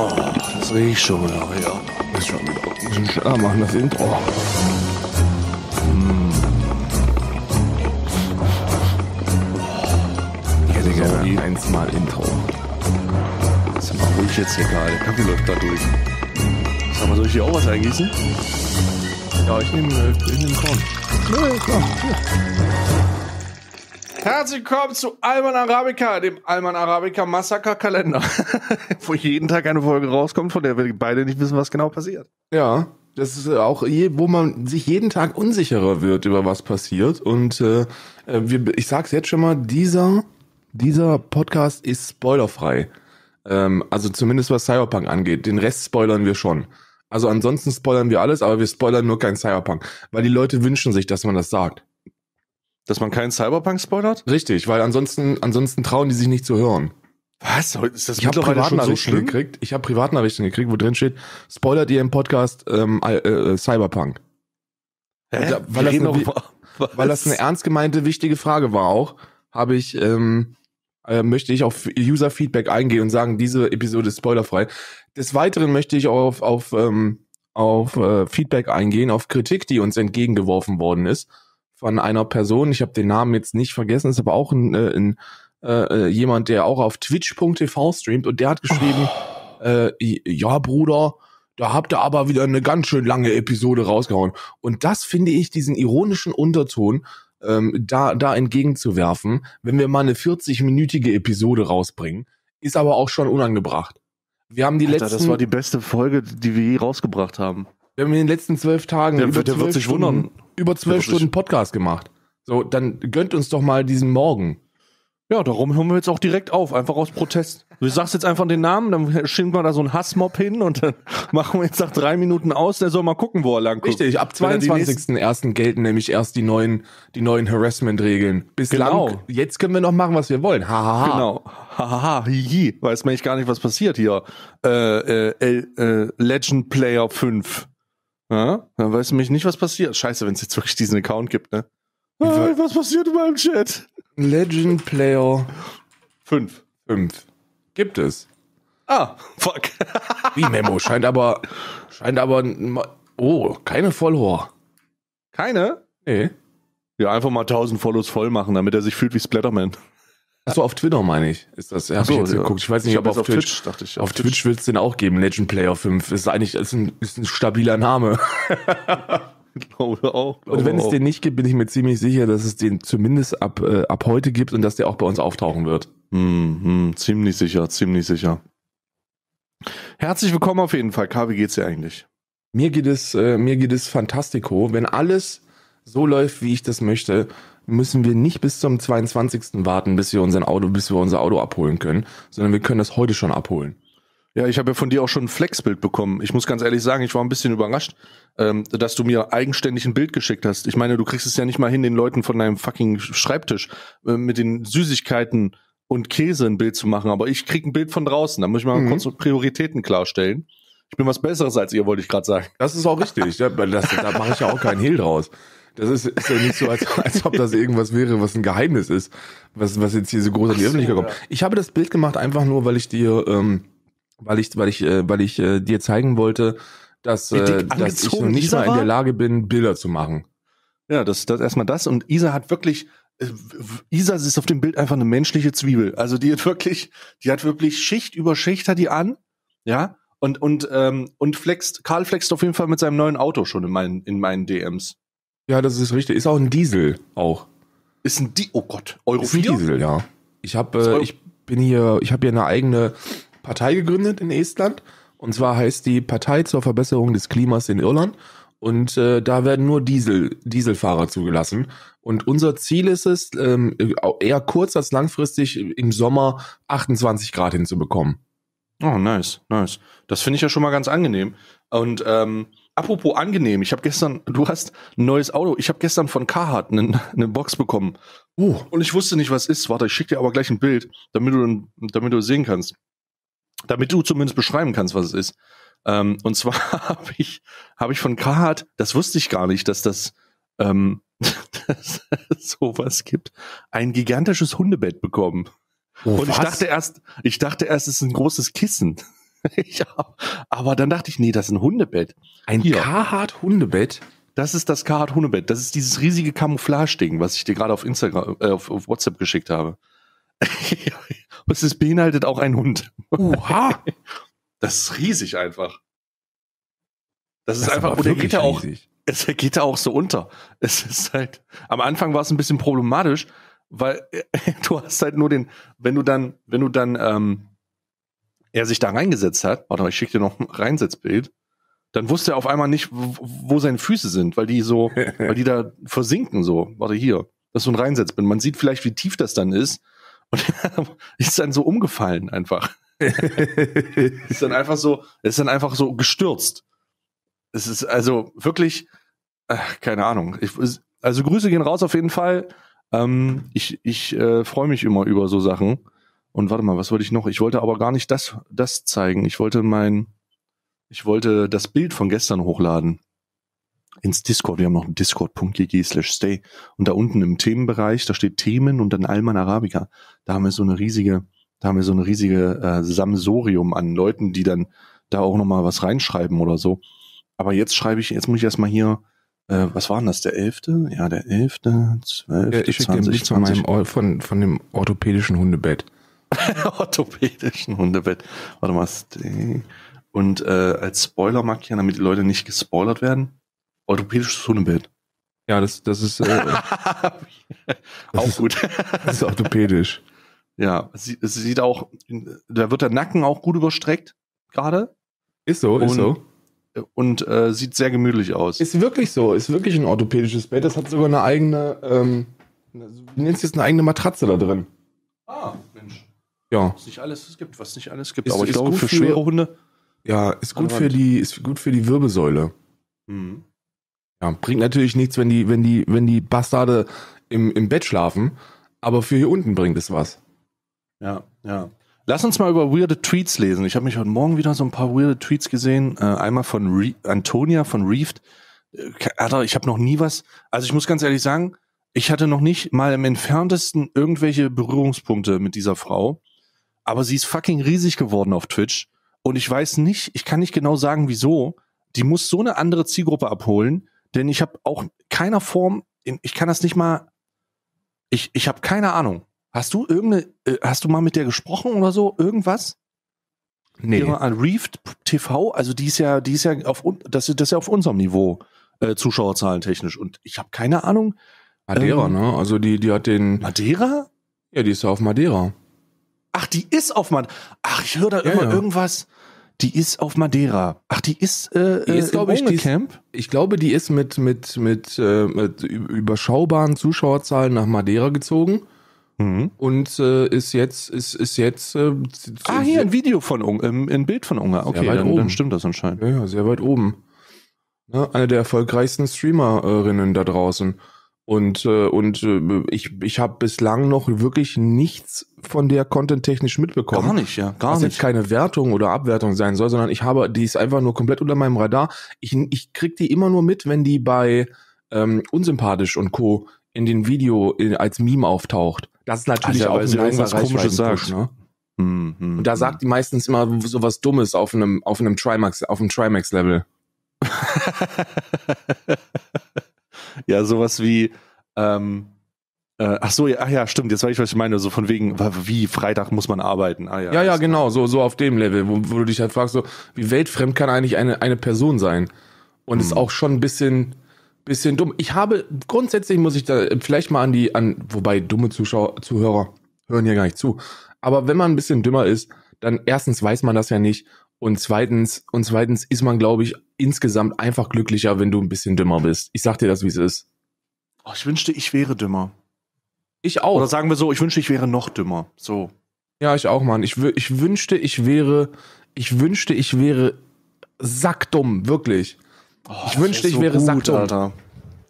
Oh, das riecht schon wieder. Ja, muss schon wieder ein bisschen schneller machen, das Intro. Ich hätte gerne eins mal Intro. Sag mal ruhig jetzt hier gerade. Der Kaffee läuft da durch. Sag mal, soll ich hier auch was eingießen? Ja, ich nehme ich nehm Korn. Ja, klar. Ja. Herzlich willkommen zu Alman Arabica, dem Alman Arabica Massaker Kalender, wo jeden Tag eine Folge rauskommt, von der wir beide nicht wissen, was genau passiert. Ja, das ist äh, auch, je, wo man sich jeden Tag unsicherer wird über was passiert. Und äh, äh, wir, ich sag's jetzt schon mal, dieser, dieser Podcast ist spoilerfrei. Ähm, also zumindest was Cyberpunk angeht. Den Rest spoilern wir schon. Also ansonsten spoilern wir alles, aber wir spoilern nur kein Cyberpunk, weil die Leute wünschen sich, dass man das sagt. Dass man keinen Cyberpunk spoilert? Richtig, weil ansonsten, ansonsten trauen die sich nicht zu hören. Was? Ist das ich habe Privatnachrichten so gekriegt. Ich habe Privatnachrichten gekriegt, wo drin steht, spoilert ihr im Podcast ähm, äh, äh, Cyberpunk. Hä? Da, weil, das eine, weil, das eine, ernst gemeinte, wichtige Frage war auch, habe ich, ähm, äh, möchte ich auf User-Feedback eingehen und sagen, diese Episode ist spoilerfrei. Des Weiteren möchte ich auf, auf, ähm, auf äh, Feedback eingehen, auf Kritik, die uns entgegengeworfen worden ist von einer Person, ich habe den Namen jetzt nicht vergessen, ist aber auch ein, äh, ein, äh, äh, jemand, der auch auf twitch.tv streamt und der hat geschrieben, oh. äh, ja Bruder, da habt ihr aber wieder eine ganz schön lange Episode rausgehauen. Und das finde ich, diesen ironischen Unterton ähm, da, da entgegenzuwerfen, wenn wir mal eine 40-minütige Episode rausbringen, ist aber auch schon unangebracht. Wir haben die Alter, letzten. Das war die beste Folge, die wir je rausgebracht haben. Wir haben in den letzten zwölf Tagen. Der, über der wird sich wundern über zwölf Stunden Podcast gemacht. So, dann gönnt uns doch mal diesen Morgen. Ja, darum hören wir jetzt auch direkt auf, einfach aus Protest. Du sagst jetzt einfach den Namen, dann schieben wir da so einen Hassmob hin und dann machen wir jetzt nach drei Minuten aus, der soll mal gucken, wo er lang Richtig, ab 22.01. gelten nämlich erst die neuen, die neuen Harassment-Regeln. Bislang, genau. jetzt können wir noch machen, was wir wollen. Hahaha. Ha, ha. Genau. Hahaha, hihi. Weiß man nicht gar nicht, was passiert hier. Äh, äh, äh, Legend Player 5. Ja, dann weiß nämlich nicht, was passiert. Scheiße, wenn es jetzt wirklich diesen Account gibt, ne? Hey, ah, was passiert in meinem Chat? Legend Player. Fünf. Fünf. Gibt es. Ah, fuck. Wie Memo? Scheint aber. Scheint aber. Oh, keine Follower. Keine? Nee. Ja, einfach mal 1000 Follows voll machen, damit er sich fühlt wie Splatterman. Achso, auf Twitter meine ich. Ist das, ja, so, ich, geguckt. ich weiß nicht, ich ob auf, auf Twitch, Twitch, dachte ich. Auf, Twitch, Twitch wird es den auch geben, Legend Player 5. Ist eigentlich ist ein, ist ein stabiler Name. glaube auch. Glaube und wenn auch. es den nicht gibt, bin ich mir ziemlich sicher, dass es den zumindest ab, äh, ab heute gibt und dass der auch bei uns auftauchen wird. Hm, hm, ziemlich sicher, ziemlich sicher. Herzlich willkommen auf jeden Fall. K, wie geht's dir eigentlich? Mir geht es, äh, mir geht es fantastico. Wenn alles so läuft, wie ich das möchte, müssen wir nicht bis zum 22. warten, bis wir, unseren Auto, bis wir unser Auto abholen können, sondern wir können das heute schon abholen. Ja, ich habe ja von dir auch schon ein Flexbild bekommen. Ich muss ganz ehrlich sagen, ich war ein bisschen überrascht, ähm, dass du mir eigenständig ein Bild geschickt hast. Ich meine, du kriegst es ja nicht mal hin, den Leuten von deinem fucking Schreibtisch äh, mit den Süßigkeiten und Käse ein Bild zu machen, aber ich krieg ein Bild von draußen. Da muss ich mal mhm. kurz Prioritäten klarstellen. Ich bin was Besseres als ihr, wollte ich gerade sagen. Das ist auch richtig. ja, das, da mache ich ja auch keinen Hehl draus. Das ist, ist ja nicht so, als, als ob das irgendwas wäre, was ein Geheimnis ist, was, was jetzt hier so groß an die Öffentlichkeit kommt. Ich habe das Bild gemacht einfach nur, weil ich dir, ähm, weil ich, weil ich, äh, weil ich äh, dir zeigen wollte, dass, äh, dass ich noch nicht Isa mal in der Lage bin, Bilder zu machen. Ja, das, das erstmal das. Und Isa hat wirklich, äh, Isa ist auf dem Bild einfach eine menschliche Zwiebel. Also die hat wirklich, die hat wirklich Schicht über Schicht hat die an, ja. Und und ähm, und flext, Karl flext auf jeden Fall mit seinem neuen Auto schon in meinen in meinen DMs. Ja, das ist richtig. Ist auch ein Diesel auch. Ist ein Diesel. oh Gott, Euro ist ein Diesel, ja. Ich habe äh, ich bin hier, ich habe hier eine eigene Partei gegründet in Estland und zwar heißt die Partei zur Verbesserung des Klimas in Irland und äh, da werden nur Diesel Dieselfahrer zugelassen und unser Ziel ist es ähm, eher kurz als langfristig im Sommer 28 Grad hinzubekommen. Oh nice, nice. Das finde ich ja schon mal ganz angenehm und ähm, Apropos angenehm, ich habe gestern, du hast ein neues Auto. Ich habe gestern von Carhartt eine, eine Box bekommen. Uh, und ich wusste nicht, was ist. Warte, ich schicke dir aber gleich ein Bild, damit du, damit du sehen kannst. Damit du zumindest beschreiben kannst, was es ist. Ähm, und zwar habe ich, hab ich von Carhartt, das wusste ich gar nicht, dass das, ähm, dass es sowas gibt, ein gigantisches Hundebett bekommen. Oh, und was? ich dachte erst, ich dachte erst, es ist ein großes Kissen. ich Aber dann dachte ich, nee, das ist ein Hundebett. Ein Hier. Carhartt Hundebett? Das ist das Carhartt Hundebett. Das ist dieses riesige Camouflage-Ding, was ich dir gerade auf Instagram, äh, auf, auf WhatsApp geschickt habe. Und es beinhaltet auch ein Hund. Uha! Das ist riesig einfach. Das ist das einfach, ist oder geht er auch, es geht da auch so unter. Es ist halt, am Anfang war es ein bisschen problematisch, weil du hast halt nur den, wenn du dann, wenn du dann ähm, er sich da reingesetzt hat, warte mal, ich schicke dir noch ein Reinsetzbild, dann wusste er auf einmal nicht, wo seine Füße sind, weil die so, weil die da versinken so. Warte hier, das ist so ein Reinsetzbild. Man sieht vielleicht, wie tief das dann ist. Und ist dann so umgefallen einfach. ist dann einfach so, ist dann einfach so gestürzt. Es ist also wirklich, ach, keine Ahnung. Ich, also Grüße gehen raus auf jeden Fall. Ähm, ich ich äh, freue mich immer über so Sachen. Und warte mal, was wollte ich noch? Ich wollte aber gar nicht das, das zeigen. Ich wollte mein, ich wollte das Bild von gestern hochladen. Ins Discord. Wir haben noch discord.gg slash stay. Und da unten im Themenbereich, da steht Themen und dann Alman Arabica. Da haben wir so eine riesige, da haben wir so eine riesige äh, Samsorium an Leuten, die dann da auch nochmal was reinschreiben oder so. Aber jetzt schreibe ich, jetzt muss ich erstmal hier, äh, was war denn das, der 11.? Ja, der 11., 12., ja, ich 20, 20. Von, meinem, von, von dem orthopädischen Hundebett. orthopädischen Hundebett. Warte mal. Und äh, als Spoiler markieren, damit die Leute nicht gespoilert werden. Orthopädisches Hundebett. Ja, das, das ist äh, das auch ist, gut. das ist orthopädisch. Ja, es sieht auch, da wird der Nacken auch gut überstreckt gerade. Ist so, und, ist so. Äh, und äh, sieht sehr gemütlich aus. Ist wirklich so, ist wirklich ein orthopädisches Bett. Das hat sogar eine eigene, ähm, wie nennt es jetzt, eine eigene Matratze da drin. Ah. Ja. Was nicht alles gibt, was nicht alles gibt. Ist, aber ich glaube, für schwere Hunde. Ja, ist gut für die, ist gut für die Wirbelsäule. Mhm. Ja, bringt natürlich nichts, wenn die, wenn die, wenn die Bastarde im, im Bett schlafen, aber für hier unten bringt es was. Ja, ja. Lass uns mal über weirde Tweets lesen. Ich habe mich heute Morgen wieder so ein paar weirde Tweets gesehen. Äh, einmal von Re Antonia von Reefed. Äh, Alter, ich habe noch nie was. Also ich muss ganz ehrlich sagen, ich hatte noch nicht mal im entferntesten irgendwelche Berührungspunkte mit dieser Frau aber sie ist fucking riesig geworden auf Twitch. Und ich weiß nicht, ich kann nicht genau sagen, wieso. Die muss so eine andere Zielgruppe abholen, denn ich habe auch keiner Form, ich kann das nicht mal, ich, ich habe keine Ahnung. Hast du irgendeine, äh, hast du mal mit der gesprochen oder so? Irgendwas? Nee. An äh, Reefed TV, also die ist ja, die ist ja auf, das ist, das ist ja auf unserem Niveau, äh, Zuschauerzahlen technisch. Und ich habe keine Ahnung. Madeira, ähm, ne? Also die, die hat den. Madeira? Ja, die ist ja auf Madeira. Ach, die ist auf Madeira. Ach, ich höre da immer ja, irgendwas. Die ist auf Madeira. Ach, die ist, äh, die ist äh, glaube ich, die ist, ich glaube, die ist mit mit mit, äh, mit überschaubaren Zuschauerzahlen nach Madeira gezogen. Mhm. Und äh, ist jetzt, ist, ist jetzt. Äh, ah, hier ein Video von Unge, ähm, ein Bild von Unge. Okay, dann, dann, stimmt das anscheinend. Ja, ja sehr weit oben. Ja, eine der erfolgreichsten Streamerinnen da draußen. Und, äh, und äh, ich, ich habe bislang noch wirklich nichts von der content-technisch mitbekommen. Gar nicht, ja, gar was nicht. jetzt keine Wertung oder Abwertung sein soll, sondern ich habe, die ist einfach nur komplett unter meinem Radar. Ich, ich krieg die immer nur mit, wenn die bei ähm, Unsympathisch und Co. in den Video in, als Meme auftaucht. Das ist natürlich also, auch also ein irgendwas komisches sagt. Ne? Mm, mm, und da hm. sagt die meistens immer sowas Dummes auf einem, auf einem Trimax, auf einem Trimax-Level. Ja, sowas wie, ähm, äh, ach so, ja, ach ja, stimmt, jetzt weiß ich, was ich meine, so von wegen, wie Freitag muss man arbeiten. Ah, ja, ja, ja, genau, so, so auf dem Level, wo, wo, du dich halt fragst, so, wie weltfremd kann eigentlich eine, eine Person sein? Und hm. ist auch schon ein bisschen, bisschen dumm. Ich habe, grundsätzlich muss ich da äh, vielleicht mal an die, an, wobei dumme Zuschauer, Zuhörer hören hier gar nicht zu. Aber wenn man ein bisschen dümmer ist, dann erstens weiß man das ja nicht und zweitens, und zweitens ist man, glaube ich, insgesamt einfach glücklicher, wenn du ein bisschen dümmer bist. Ich sag dir das, wie es ist. Oh, ich wünschte, ich wäre dümmer. Ich auch. Oder sagen wir so, ich wünschte, ich wäre noch dümmer. So. Ja, ich auch, Mann. Ich, ich wünschte, ich wäre, ich wünschte, ich wäre sackdumm, wirklich. Oh, ich wünschte, ich wäre gut, sackdumm. Alter.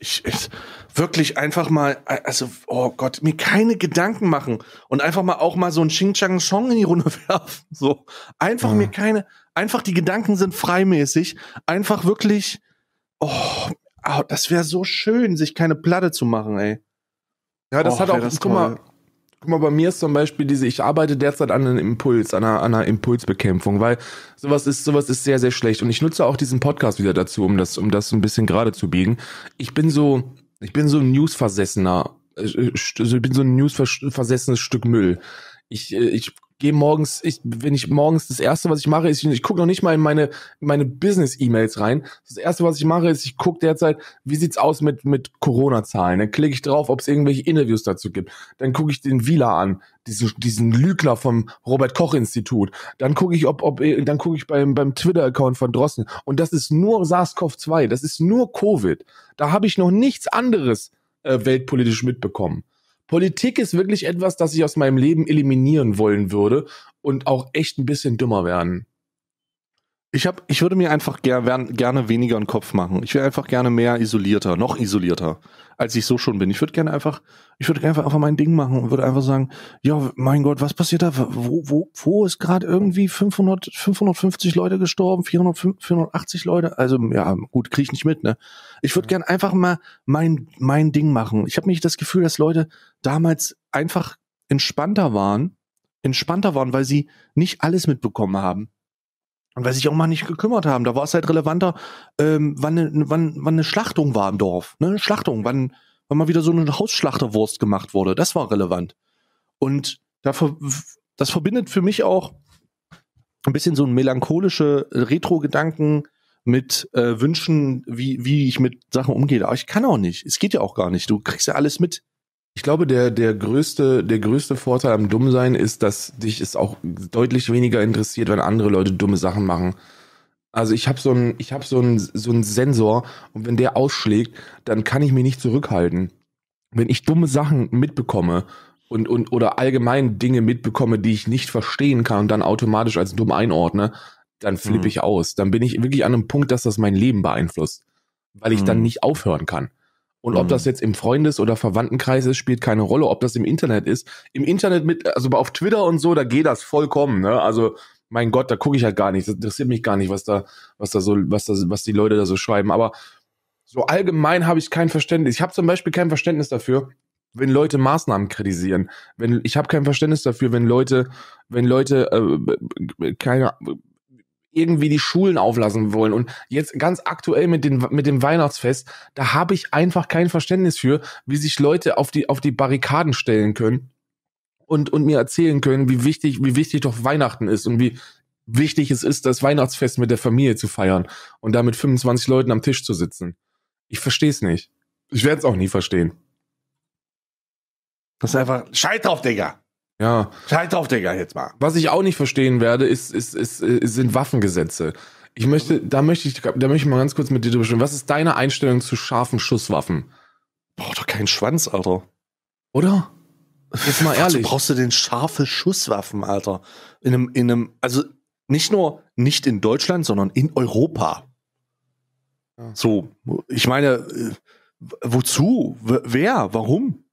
Ich, ich, wirklich einfach mal, also, oh Gott, mir keine Gedanken machen und einfach mal auch mal so ein Ching Chang Chong in die Runde werfen. So. Einfach ja. mir keine, einfach die Gedanken sind freimäßig, einfach wirklich, oh, oh das wäre so schön, sich keine Platte zu machen, ey. Ja, das Och, hat auch, das guck mal, Guck mal, bei mir ist zum Beispiel diese, ich arbeite derzeit an einem Impuls, an einer, an einer Impulsbekämpfung, weil sowas ist, sowas ist sehr, sehr schlecht. Und ich nutze auch diesen Podcast wieder dazu, um das, um das ein bisschen gerade zu biegen. Ich bin so, ich bin so ein Newsversessener, äh, ich bin so ein Newsversessenes Stück Müll. Ich, äh, ich gehe morgens, ich, wenn ich morgens das erste, was ich mache, ist, ich, ich gucke noch nicht mal in meine, meine Business-E-Mails rein. Das erste, was ich mache, ist, ich gucke derzeit, wie sieht's aus mit, mit Corona-Zahlen. Dann klicke ich drauf, ob es irgendwelche Interviews dazu gibt. Dann gucke ich den Wieler an, diesen, diesen Lügner vom Robert-Koch-Institut. Dann gucke ich, ob, ob, dann gucke ich beim, beim Twitter-Account von Drossen. Und das ist nur SARS-CoV-2, das ist nur Covid. Da habe ich noch nichts anderes äh, weltpolitisch mitbekommen. Politik ist wirklich etwas, das ich aus meinem Leben eliminieren wollen würde und auch echt ein bisschen dümmer werden. Ich, hab, ich würde mir einfach ger wern, gerne weniger einen Kopf machen. Ich wäre einfach gerne mehr isolierter, noch isolierter, als ich so schon bin. Ich würde gerne einfach, ich würde einfach einfach mein Ding machen und würde einfach sagen, ja, mein Gott, was passiert da? Wo, wo, wo ist gerade irgendwie 500, 550 Leute gestorben, 400, 480 Leute? Also ja, gut, kriege ich nicht mit. Ne, ich würde ja. gerne einfach mal mein mein Ding machen. Ich habe mich das Gefühl, dass Leute damals einfach entspannter waren, entspannter waren, weil sie nicht alles mitbekommen haben und weil sich auch mal nicht gekümmert haben. Da war es halt relevanter, ähm, wann, eine, ne, wann, wann eine Schlachtung war im Dorf. Ne? Schlachtung, wann, wann mal wieder so eine Hausschlachterwurst gemacht wurde. Das war relevant. Und dafür, das verbindet für mich auch ein bisschen so ein melancholische Retro-Gedanken mit äh, Wünschen, wie, wie ich mit Sachen umgehe. Aber ich kann auch nicht. Es geht ja auch gar nicht. Du kriegst ja alles mit. Ich glaube, der, der, größte, der größte Vorteil am Dummsein ist, dass dich es auch deutlich weniger interessiert, wenn andere Leute dumme Sachen machen. Also ich habe so einen ich habe so einen so einen Sensor und wenn der ausschlägt, dann kann ich mich nicht zurückhalten. Wenn ich dumme Sachen mitbekomme und und oder allgemein Dinge mitbekomme, die ich nicht verstehen kann und dann automatisch als dumm einordne, dann flippe mhm. ich aus. Dann bin ich wirklich an einem Punkt, dass das mein Leben beeinflusst, weil ich mhm. dann nicht aufhören kann. Und ob mhm. das jetzt im Freundes- oder Verwandtenkreis ist, spielt keine Rolle. Ob das im Internet ist, im Internet mit, also auf Twitter und so, da geht das vollkommen. Ne? Also mein Gott, da gucke ich halt gar nicht. Das interessiert mich gar nicht, was da, was da so, was da, was die Leute da so schreiben. Aber so allgemein habe ich kein Verständnis. Ich habe zum Beispiel kein Verständnis dafür, wenn Leute Maßnahmen kritisieren. Wenn ich habe kein Verständnis dafür, wenn Leute, wenn Leute äh, keine irgendwie die Schulen auflassen wollen. Und jetzt ganz aktuell mit, den, mit dem Weihnachtsfest, da habe ich einfach kein Verständnis für, wie sich Leute auf die, auf die Barrikaden stellen können und, und mir erzählen können, wie wichtig, wie wichtig doch Weihnachten ist und wie wichtig es ist, das Weihnachtsfest mit der Familie zu feiern und da mit 25 Leuten am Tisch zu sitzen. Ich verstehe es nicht. Ich werde es auch nie verstehen. Das ist einfach, scheiß drauf, Digga. Ja. Scheiß drauf, Digga, jetzt mal. Was ich auch nicht verstehen werde, ist, ist, ist, ist sind Waffengesetze. Ich möchte, da möchte ich, da möchte ich mal ganz kurz mit dir drüber sprechen. Was ist deine Einstellung zu scharfen Schusswaffen? Braucht doch keinen Schwanz, Alter. Oder? Jetzt mal ehrlich. Wozu brauchst du denn scharfe Schusswaffen, Alter? In einem, in einem, also nicht nur nicht in Deutschland, sondern in Europa. Ja. So, ich meine, äh, wozu? Wer? Warum?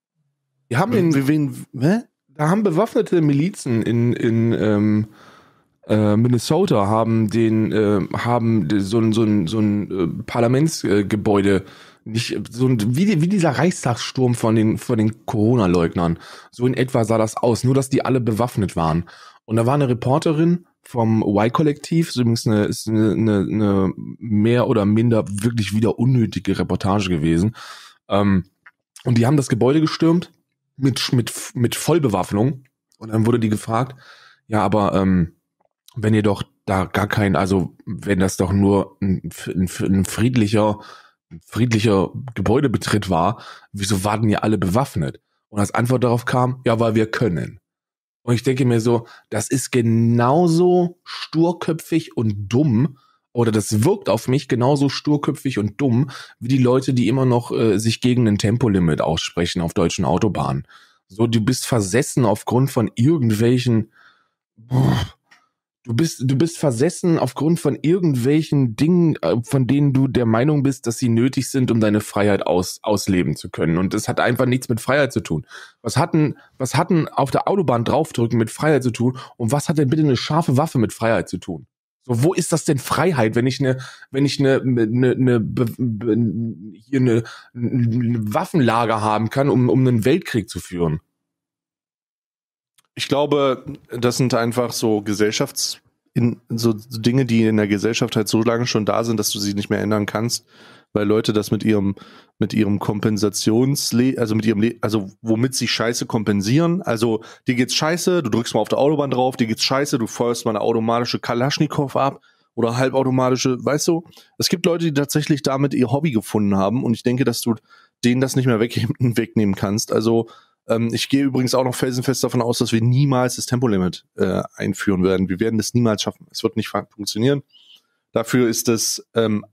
Wir haben den. Wen, wen, da haben bewaffnete Milizen in, in ähm, äh, Minnesota haben den äh, haben so ein so ein so ein äh, Parlamentsgebäude äh, nicht so ein, wie, wie dieser Reichstagssturm von den von den Corona-Leugnern. So in etwa sah das aus, nur dass die alle bewaffnet waren. Und da war eine Reporterin vom Y-Kollektiv, ist übrigens eine, ist eine, eine, eine mehr oder minder wirklich wieder unnötige Reportage gewesen. Ähm, und die haben das Gebäude gestürmt mit, mit, mit Vollbewaffnung. Und dann wurde die gefragt, ja, aber ähm, wenn ihr doch da gar kein, also wenn das doch nur ein, ein, ein friedlicher, friedlicher Gebäudebetritt war, wieso waren ihr alle bewaffnet? Und als Antwort darauf kam, ja, weil wir können. Und ich denke mir so, das ist genauso sturköpfig und dumm oder das wirkt auf mich genauso sturköpfig und dumm wie die Leute, die immer noch äh, sich gegen ein Tempolimit aussprechen auf deutschen Autobahnen. So, du bist versessen aufgrund von irgendwelchen. du bist, du bist versessen aufgrund von irgendwelchen Dingen, äh, von denen du der Meinung bist, dass sie nötig sind, um deine Freiheit aus, ausleben zu können. Und das hat einfach nichts mit Freiheit zu tun. Was hatten, was hatten auf der Autobahn draufdrücken mit Freiheit zu tun? Und was hat denn bitte eine scharfe Waffe mit Freiheit zu tun? So, wo ist das denn Freiheit, wenn ich eine, wenn ich eine, eine, eine, eine hier eine, eine Waffenlager haben kann, um, um einen Weltkrieg zu führen? Ich glaube, das sind einfach so Gesellschafts in so Dinge, die in der Gesellschaft halt so lange schon da sind, dass du sie nicht mehr ändern kannst weil Leute das mit ihrem, mit ihrem Kompensationsle, also mit ihrem, Le also womit sie Scheiße kompensieren. Also dir geht's scheiße, du drückst mal auf der Autobahn drauf, dir geht's scheiße, du feuerst mal eine automatische Kalaschnikow ab oder halbautomatische, weißt du? Es gibt Leute, die tatsächlich damit ihr Hobby gefunden haben und ich denke, dass du denen das nicht mehr weg, wegnehmen kannst. Also ähm, ich gehe übrigens auch noch felsenfest davon aus, dass wir niemals das Tempolimit äh, einführen werden. Wir werden das niemals schaffen. Es wird nicht funktionieren. Dafür ist das ähm,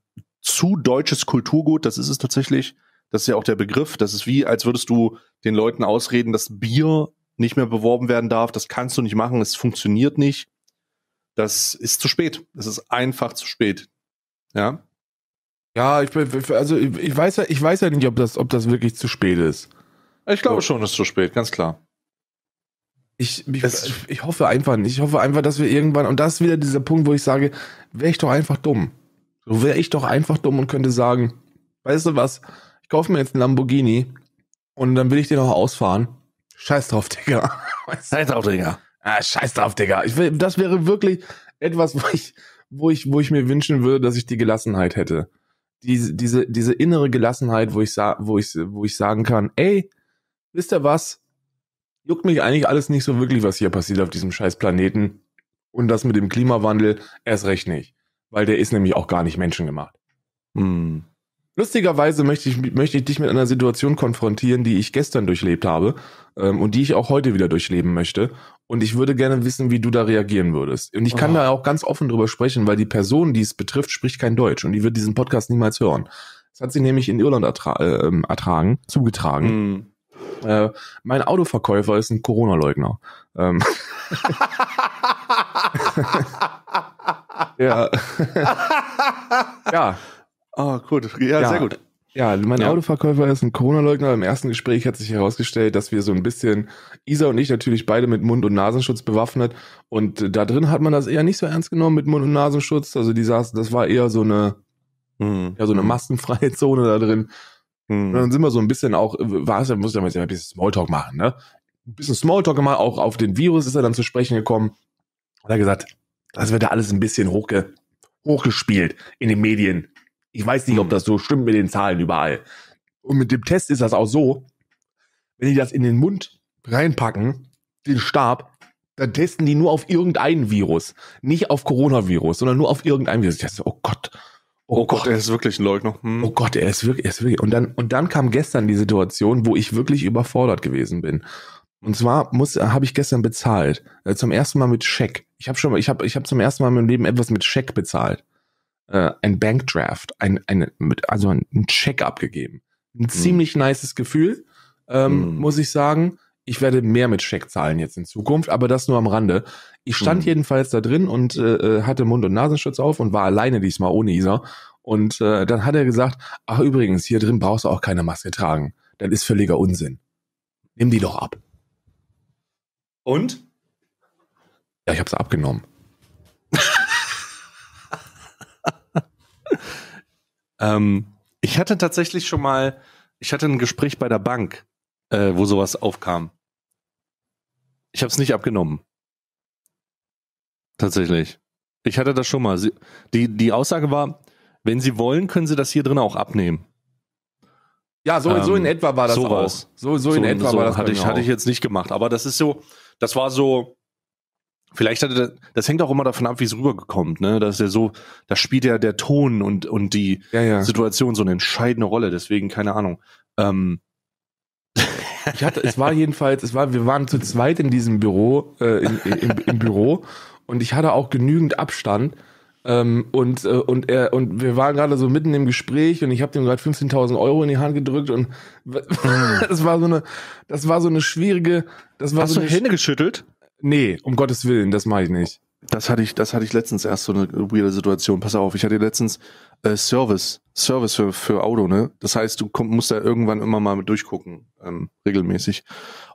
zu deutsches Kulturgut, das ist es tatsächlich. Das ist ja auch der Begriff. Das ist wie, als würdest du den Leuten ausreden, dass Bier nicht mehr beworben werden darf. Das kannst du nicht machen. Es funktioniert nicht. Das ist zu spät. Es ist einfach zu spät. Ja. Ja, ich bin, also ich weiß ja, ich weiß ja nicht, ob das, ob das wirklich zu spät ist. Ich glaube so. schon, es ist zu spät, ganz klar. Ich, ich, ich hoffe einfach nicht. Ich hoffe einfach, dass wir irgendwann, und das ist wieder dieser Punkt, wo ich sage, wäre ich doch einfach dumm. So wäre ich doch einfach dumm und könnte sagen, weißt du was, ich kaufe mir jetzt einen Lamborghini und dann will ich den auch ausfahren. Scheiß drauf, Digga. Scheiß drauf, Digga. Ah, scheiß drauf, Digga. Ich will, das wäre wirklich etwas, wo ich, wo ich, wo ich mir wünschen würde, dass ich die Gelassenheit hätte. Diese, diese, diese innere Gelassenheit, wo ich, wo ich, wo ich sagen kann, ey, wisst ihr was? Juckt mich eigentlich alles nicht so wirklich, was hier passiert auf diesem scheiß Planeten. Und das mit dem Klimawandel erst recht nicht weil der ist nämlich auch gar nicht menschengemacht. Hm. Lustigerweise möchte ich, möchte ich dich mit einer Situation konfrontieren, die ich gestern durchlebt habe ähm, und die ich auch heute wieder durchleben möchte. Und ich würde gerne wissen, wie du da reagieren würdest. Und ich kann oh. da auch ganz offen drüber sprechen, weil die Person, die es betrifft, spricht kein Deutsch und die wird diesen Podcast niemals hören. Das hat sie nämlich in Irland ertra äh, ertragen, zugetragen. Mm. Äh, mein Autoverkäufer ist ein Corona-Leugner. Ähm. Ja. Ah. ja. Oh, gut. Ja, ja, sehr gut. Ja, mein ja. Autoverkäufer ist ein Corona-Leugner. Im ersten Gespräch hat sich herausgestellt, dass wir so ein bisschen, Isa und ich natürlich beide mit Mund- und Nasenschutz bewaffnet. Und äh, da drin hat man das eher nicht so ernst genommen mit Mund- und Nasenschutz. Also die saßen, das war eher so eine, mhm. ja, so eine hm. massenfreie Zone da drin. Mhm. dann sind wir so ein bisschen auch, äh, war es ja, muss ja ein bisschen Smalltalk machen, ne? Ein bisschen Smalltalk gemacht, auch auf den Virus ist er dann zu sprechen gekommen. Hat er gesagt, das wird ja alles ein bisschen hochge hochgespielt in den Medien. Ich weiß nicht, ob hm. das so stimmt mit den Zahlen überall. Und mit dem Test ist das auch so, wenn die das in den Mund reinpacken, den Stab, dann testen die nur auf irgendein Virus. Nicht auf Coronavirus, sondern nur auf irgendein Virus. Ich dachte, oh Gott. Oh, oh Gott, Gott, er ist wirklich ein Leugner. Hm. Oh Gott, er ist wirklich, er ist wirklich. Und dann, und dann kam gestern die Situation, wo ich wirklich überfordert gewesen bin. Und zwar muss habe ich gestern bezahlt. Äh, zum ersten Mal mit Scheck. Ich habe schon mal, ich habe ich hab zum ersten Mal in meinem Leben etwas mit Scheck bezahlt. Äh, ein Bankdraft, ein, ein mit, also ein Scheck abgegeben. Ein mhm. ziemlich mhm. nices Gefühl, ähm, mhm. muss ich sagen. Ich werde mehr mit Scheck zahlen jetzt in Zukunft, aber das nur am Rande. Ich stand mhm. jedenfalls da drin und äh, äh, hatte Mund- und Nasenschutz auf und war alleine diesmal ohne Isa. Und äh, dann hat er gesagt, ach übrigens, hier drin brauchst du auch keine Maske tragen. Das ist völliger Unsinn. Nimm die doch ab. Und? Ja, ich habe es abgenommen. ähm, ich hatte tatsächlich schon mal, ich hatte ein Gespräch bei der Bank, äh, wo sowas aufkam. Ich habe es nicht abgenommen. Tatsächlich. Ich hatte das schon mal. Sie, die, die Aussage war, wenn Sie wollen, können Sie das hier drin auch abnehmen. Ja, so, ähm, so in ähm, etwa war das sowas. auch. So, so in etwa so war das. Hatte ich, genau. hatte ich jetzt nicht gemacht. Aber das ist so, das war so, vielleicht hatte das, hängt auch immer davon ab, wie es rübergekommt, ne? das ist ja so, da spielt ja der Ton und, und die ja, ja. Situation so eine entscheidende Rolle, deswegen, keine Ahnung. Ähm. Ich hatte, es war jedenfalls, es war, wir waren zu zweit in diesem Büro, äh, in, im, im Büro und ich hatte auch genügend Abstand ähm, und, äh, und, er, und wir waren gerade so mitten im Gespräch und ich habe dem gerade 15.000 Euro in die Hand gedrückt und das war so eine, das war so eine schwierige, das war Hast so du Hände geschüttelt? Nee, um Gottes Willen, das mache ich nicht. Das hatte ich, das hatte ich letztens erst so eine weirde Situation. Pass auf, ich hatte letztens äh, Service, Service für, für Auto, ne? Das heißt, du komm, musst da irgendwann immer mal mit durchgucken, ähm, regelmäßig.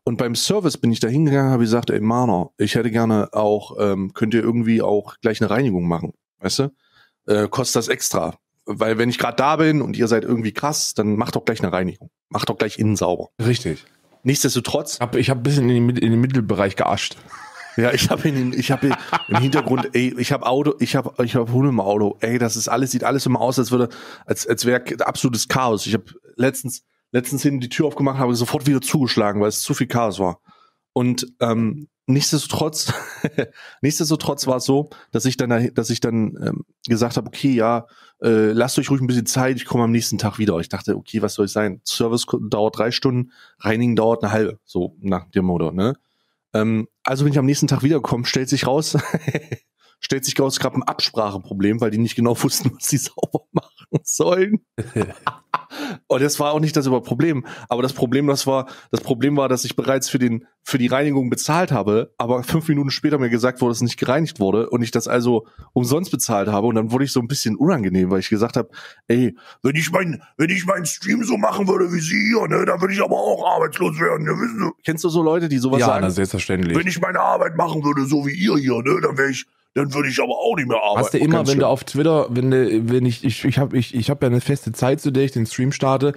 Und beim Service bin ich da hingegangen, habe gesagt, ey Marner, ich hätte gerne auch, ähm, könnt ihr irgendwie auch gleich eine Reinigung machen? Weißt du? Äh, kostet das extra. Weil wenn ich gerade da bin und ihr seid irgendwie krass, dann macht doch gleich eine Reinigung. Macht doch gleich innen sauber. Richtig. Nichtsdestotrotz. Hab, ich habe ein bisschen in den, in den Mittelbereich geascht. Ja, ich habe ich habe im Hintergrund, ey, ich habe Auto, ich habe ich habe Hunde im Auto. Ey, das ist alles sieht alles immer aus, als würde als als wäre absolutes Chaos. Ich habe letztens letztens hinten die Tür aufgemacht, habe sofort wieder zugeschlagen, weil es zu viel Chaos war. Und ähm, nichtsdestotrotz, nichtsdestotrotz war es so, dass ich dann, dass ich dann ähm, gesagt habe, okay, ja, äh, lasst euch ruhig ein bisschen Zeit, ich komme am nächsten Tag wieder. Ich dachte, okay, was soll ich sein? Service dauert drei Stunden, Reinigen dauert eine halbe, so nach dem Motto, ne? Ähm, also bin ich am nächsten Tag wiedergekommen, stellt sich raus, stellt sich raus, es gab ein Abspracheproblem, weil die nicht genau wussten, was sie sauber machen. sollen. Und das war auch nicht das Problem. Aber das Problem, das war, das Problem war, dass ich bereits für den, für die Reinigung bezahlt habe, aber fünf Minuten später mir gesagt wurde, dass es nicht gereinigt wurde und ich das also umsonst bezahlt habe. Und dann wurde ich so ein bisschen unangenehm, weil ich gesagt habe, ey, wenn ich mein, wenn ich meinen Stream so machen würde wie Sie hier, ne, dann würde ich aber auch arbeitslos werden, ne, wissen Sie? Kennst du so Leute, die sowas ja, sagen? Ja, selbstverständlich. Wenn ich meine Arbeit machen würde, so wie ihr hier, ne, dann wäre ich, dann würde ich aber auch nicht mehr arbeiten. Hast du immer, wenn schlimm. du auf Twitter, wenn du, wenn ich, ich, ich habe ich, ich hab ja eine feste Zeit, zu der ich den Stream starte.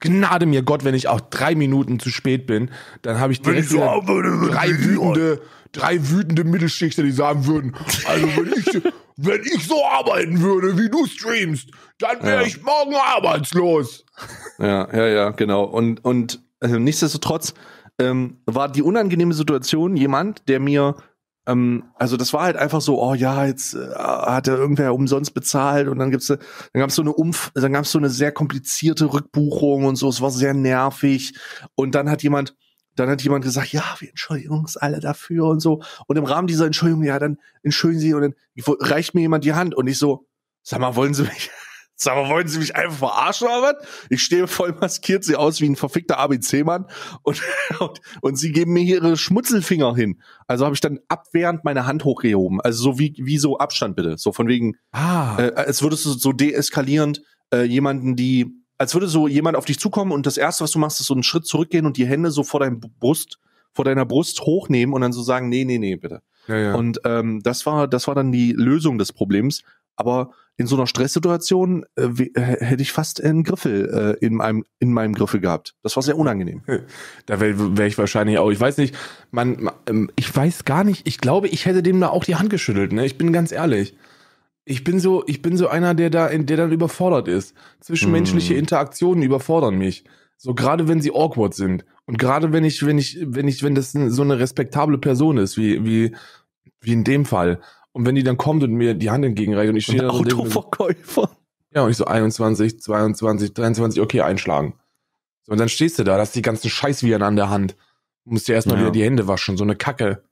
Gnade mir Gott, wenn ich auch drei Minuten zu spät bin, dann habe ich direkt ich so würde, drei wütende, drei wütende Mittelschichter, die sagen würden, also wenn ich, wenn ich so arbeiten würde, wie du streamst, dann wäre ja. ich morgen arbeitslos. Ja, ja, ja, genau. Und, und also nichtsdestotrotz ähm, war die unangenehme Situation jemand, der mir ähm, also das war halt einfach so, oh ja, jetzt äh, hat er irgendwer umsonst bezahlt und dann gibt's äh, dann gab's so eine Umf dann gab's so eine sehr komplizierte Rückbuchung und so, es war sehr nervig und dann hat jemand dann hat jemand gesagt, ja, wir entschuldigen uns alle dafür und so. Und im Rahmen dieser Entschuldigung, ja, dann entschuldigen Sie und dann reicht mir jemand die Hand und ich so, sag mal, wollen Sie mich, Sag mal, wollen Sie mich einfach verarschen oder was? Ich stehe voll maskiert, sehe aus wie ein verfickter ABC-Mann und, und, und, Sie geben mir hier Ihre Schmutzelfinger hin. Also habe ich dann abwehrend meine Hand hochgehoben. Also so wie, wie so Abstand bitte. So von wegen, ah. äh, als würdest du so deeskalierend äh, jemanden, die, als würde so jemand auf dich zukommen und das Erste, was du machst, ist so einen Schritt zurückgehen und die Hände so vor deinem Brust, vor deiner Brust hochnehmen und dann so sagen, nee, nee, nee, bitte. Ja, ja. Und ähm, das war, das war dann die Lösung des Problems. Aber in so einer Stresssituation äh, äh hätte ich fast einen Griffel äh, in, meinem, in meinem Griffel gehabt. Das war sehr unangenehm. Da wäre wär ich wahrscheinlich auch, ich weiß nicht, man, man, ähm, ich weiß gar nicht, ich glaube, ich hätte dem da auch die Hand geschüttelt, ne? Ich bin ganz ehrlich. Ich bin so, ich bin so einer, der da, der dann überfordert ist. Zwischenmenschliche hm. Interaktionen überfordern mich. So gerade wenn sie awkward sind. Und gerade wenn ich, wenn ich, wenn ich, wenn das so eine respektable Person ist, wie, wie, wie in dem Fall. Und wenn die dann kommt und mir die Hand entgegenreicht und ich stehe da. Autoverkäufer. Ja, und ich so 21, 22, 23, okay, einschlagen. So, und dann stehst du da, hast die ganzen Scheiß wieder an der Hand. Du musst dir erstmal ja. wieder die Hände waschen, so eine Kacke.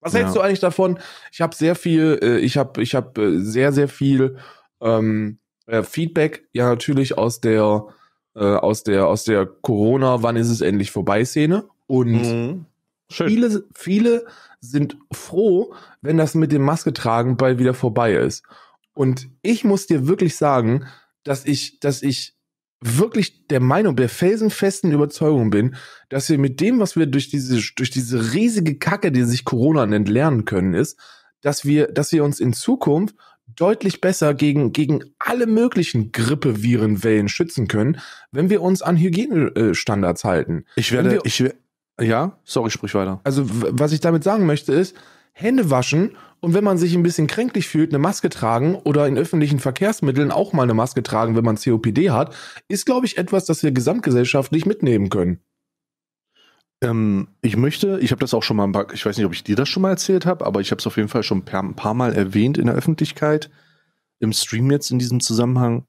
Was ja. hältst du eigentlich davon? Ich habe sehr viel, äh, ich habe ich hab, äh, sehr, sehr viel ähm, äh, Feedback, ja natürlich aus der, äh, aus der, aus der Corona, wann ist es endlich vorbei Szene. Und mhm. Schön. Viele, viele sind froh, wenn das mit dem Maske tragen bald wieder vorbei ist. Und ich muss dir wirklich sagen, dass ich, dass ich wirklich der Meinung, der felsenfesten Überzeugung bin, dass wir mit dem, was wir durch diese, durch diese riesige Kacke, die sich Corona nennt, lernen können, ist, dass wir, dass wir uns in Zukunft deutlich besser gegen, gegen alle möglichen Grippevirenwellen schützen können, wenn wir uns an Hygienestandards halten. Ich werde, ich, ja, sorry, sprich weiter. Also, was ich damit sagen möchte, ist, Hände waschen und wenn man sich ein bisschen kränklich fühlt, eine Maske tragen oder in öffentlichen Verkehrsmitteln auch mal eine Maske tragen, wenn man COPD hat, ist, glaube ich, etwas, das wir gesamtgesellschaftlich mitnehmen können. Ähm, ich möchte, ich habe das auch schon mal, ein paar, ich weiß nicht, ob ich dir das schon mal erzählt habe, aber ich habe es auf jeden Fall schon ein paar Mal erwähnt in der Öffentlichkeit, im Stream jetzt in diesem Zusammenhang.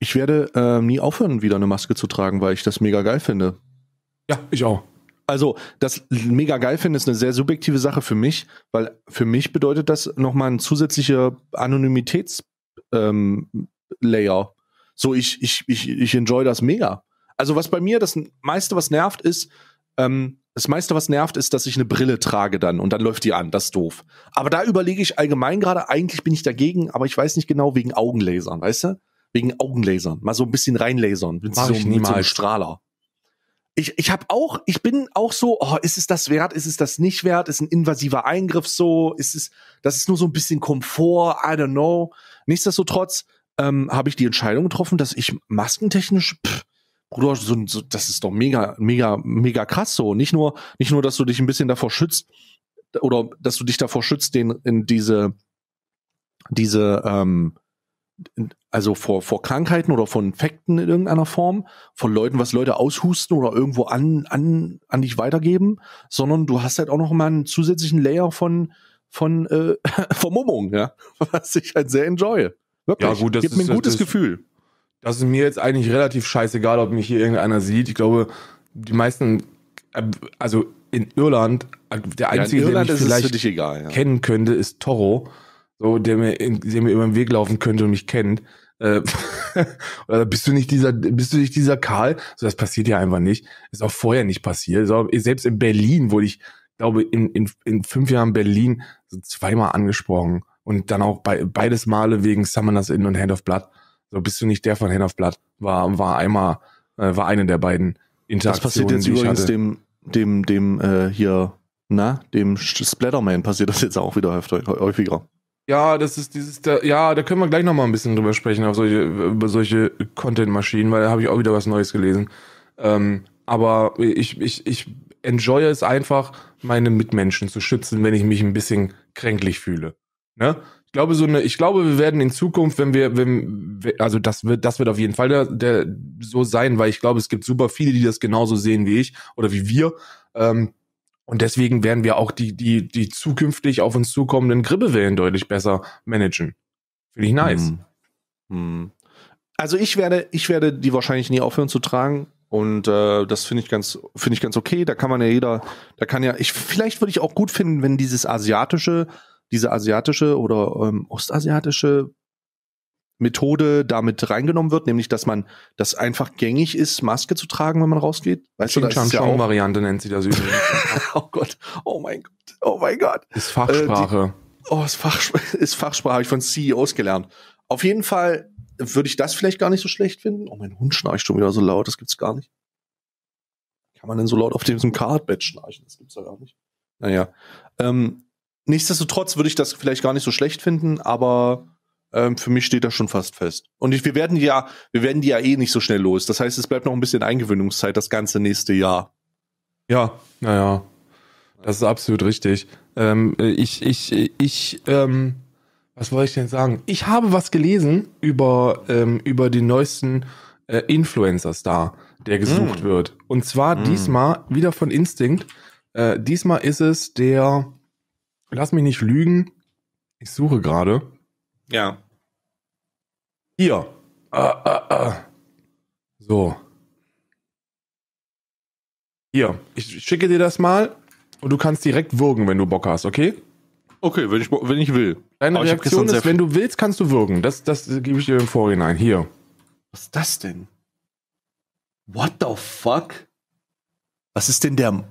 Ich werde äh, nie aufhören, wieder eine Maske zu tragen, weil ich das mega geil finde. Ja, ich auch also das mega geil finde, ist eine sehr subjektive Sache für mich, weil für mich bedeutet das nochmal ein zusätzlicher Anonymitätslayer. Ähm, so, ich, ich, ich, ich enjoy das mega. Also, was bei mir das meiste, was nervt, ist, ähm, das meiste, was nervt, ist, dass ich eine Brille trage dann und dann läuft die an. Das ist doof. Aber da überlege ich allgemein gerade, eigentlich bin ich dagegen, aber ich weiß nicht genau, wegen Augenlasern, weißt du? Wegen Augenlasern. Mal so ein bisschen reinlasern. Bin so, ich niemals. So Strahler ich, ich habe auch, ich bin auch so, oh, ist es das wert, ist es das nicht wert, ist ein invasiver Eingriff so, ist es, das ist nur so ein bisschen Komfort, I don't know. Nichtsdestotrotz ähm, habe ich die Entscheidung getroffen, dass ich maskentechnisch, pff, Bruder, so, so, das ist doch mega, mega, mega krass so. Nicht nur, nicht nur, dass du dich ein bisschen davor schützt oder dass du dich davor schützt, den in diese, diese ähm, also vor, vor Krankheiten oder von Infekten in irgendeiner Form, von Leuten, was Leute aushusten oder irgendwo an, an, an dich weitergeben, sondern du hast halt auch noch mal einen zusätzlichen Layer von, von äh, Vermummung, ja, was ich halt sehr enjoy. Wirklich. Ja, gut, das Gibt ist, mir ein halt gutes das, Gefühl. Das ist mir jetzt eigentlich relativ scheißegal, ob mich hier irgendeiner sieht. Ich glaube, die meisten, also in Irland, äh, der einzige, ja, in Irland den ich vielleicht egal, ja. kennen könnte, ist Toro so, der mir, in, der mir über den Weg laufen könnte und mich kennt. Äh, oder bist du nicht dieser, bist du nicht dieser Karl? So, das passiert ja einfach nicht. Ist auch vorher nicht passiert. So, selbst in Berlin wurde ich, glaube in, in, in fünf Jahren Berlin so zweimal angesprochen. Und dann auch bei, beides Male wegen Summoners In und Hand of Blood. So, bist du nicht der von Hand of Blood? War, war einmal, äh, war eine der beiden Interaktionen. Das passiert jetzt übrigens dem, dem, dem, äh, hier, na, dem Splatterman passiert das jetzt auch wieder häufiger. Ja, das ist dieses, da, ja, da können wir gleich nochmal ein bisschen drüber sprechen, auf solche, über solche Content-Maschinen, weil da habe ich auch wieder was Neues gelesen. Ähm, aber ich, ich, ich enjoye es einfach, meine Mitmenschen zu schützen, wenn ich mich ein bisschen kränklich fühle. Ne? Ich glaube, so eine, ich glaube, wir werden in Zukunft, wenn wir, wenn, also das wird, das wird auf jeden Fall der, der so sein, weil ich glaube, es gibt super viele, die das genauso sehen wie ich oder wie wir. Ähm, und deswegen werden wir auch die, die, die zukünftig auf uns zukommenden Grippewellen deutlich besser managen. Finde ich nice. Hm. Hm. Also ich werde, ich werde die wahrscheinlich nie aufhören zu tragen. Und äh, das finde ich ganz, finde ich ganz okay. Da kann man ja jeder, da kann ja, ich, vielleicht würde ich auch gut finden, wenn dieses asiatische, diese asiatische oder ähm, ostasiatische Methode damit reingenommen wird, nämlich dass man das einfach gängig ist, Maske zu tragen, wenn man rausgeht. Weißt Ching du, das ist ja auch Variante nennt sie das übrigens. oh Gott, oh mein Gott, oh mein Gott. Ist Fachsprache. Äh, die, oh, ist, Fach, ist Fachsprache, habe ich von CEOs gelernt. Auf jeden Fall würde ich das vielleicht gar nicht so schlecht finden. Oh, mein Hund schnarcht schon wieder so laut, das gibt's gar nicht. Kann man denn so laut auf diesem Cardbett schnarchen? Das gibt's ja gar nicht. Naja. Ähm, nichtsdestotrotz würde ich das vielleicht gar nicht so schlecht finden, aber ähm, für mich steht das schon fast fest. Und ich, wir werden ja, wir werden die ja eh nicht so schnell los. Das heißt, es bleibt noch ein bisschen Eingewöhnungszeit das ganze nächste Jahr. Ja, naja. Das ist absolut richtig. Ähm, ich, ich, ich, ähm, was wollte ich denn sagen? Ich habe was gelesen über, ähm, über den neuesten äh, Influencer-Star, der gesucht mm. wird. Und zwar mm. diesmal wieder von Instinct. Äh, diesmal ist es der, lass mich nicht lügen, ich suche gerade. Ja. Hier. Ah, ah, ah. So. Hier, ich schicke dir das mal und du kannst direkt würgen, wenn du Bock hast, okay? Okay, wenn ich, wenn ich will. Deine Aber Reaktion ist, wenn du willst, kannst du würgen. Das, das gebe ich dir im Vorhinein. Hier. Was ist das denn? What the fuck? Was ist denn der.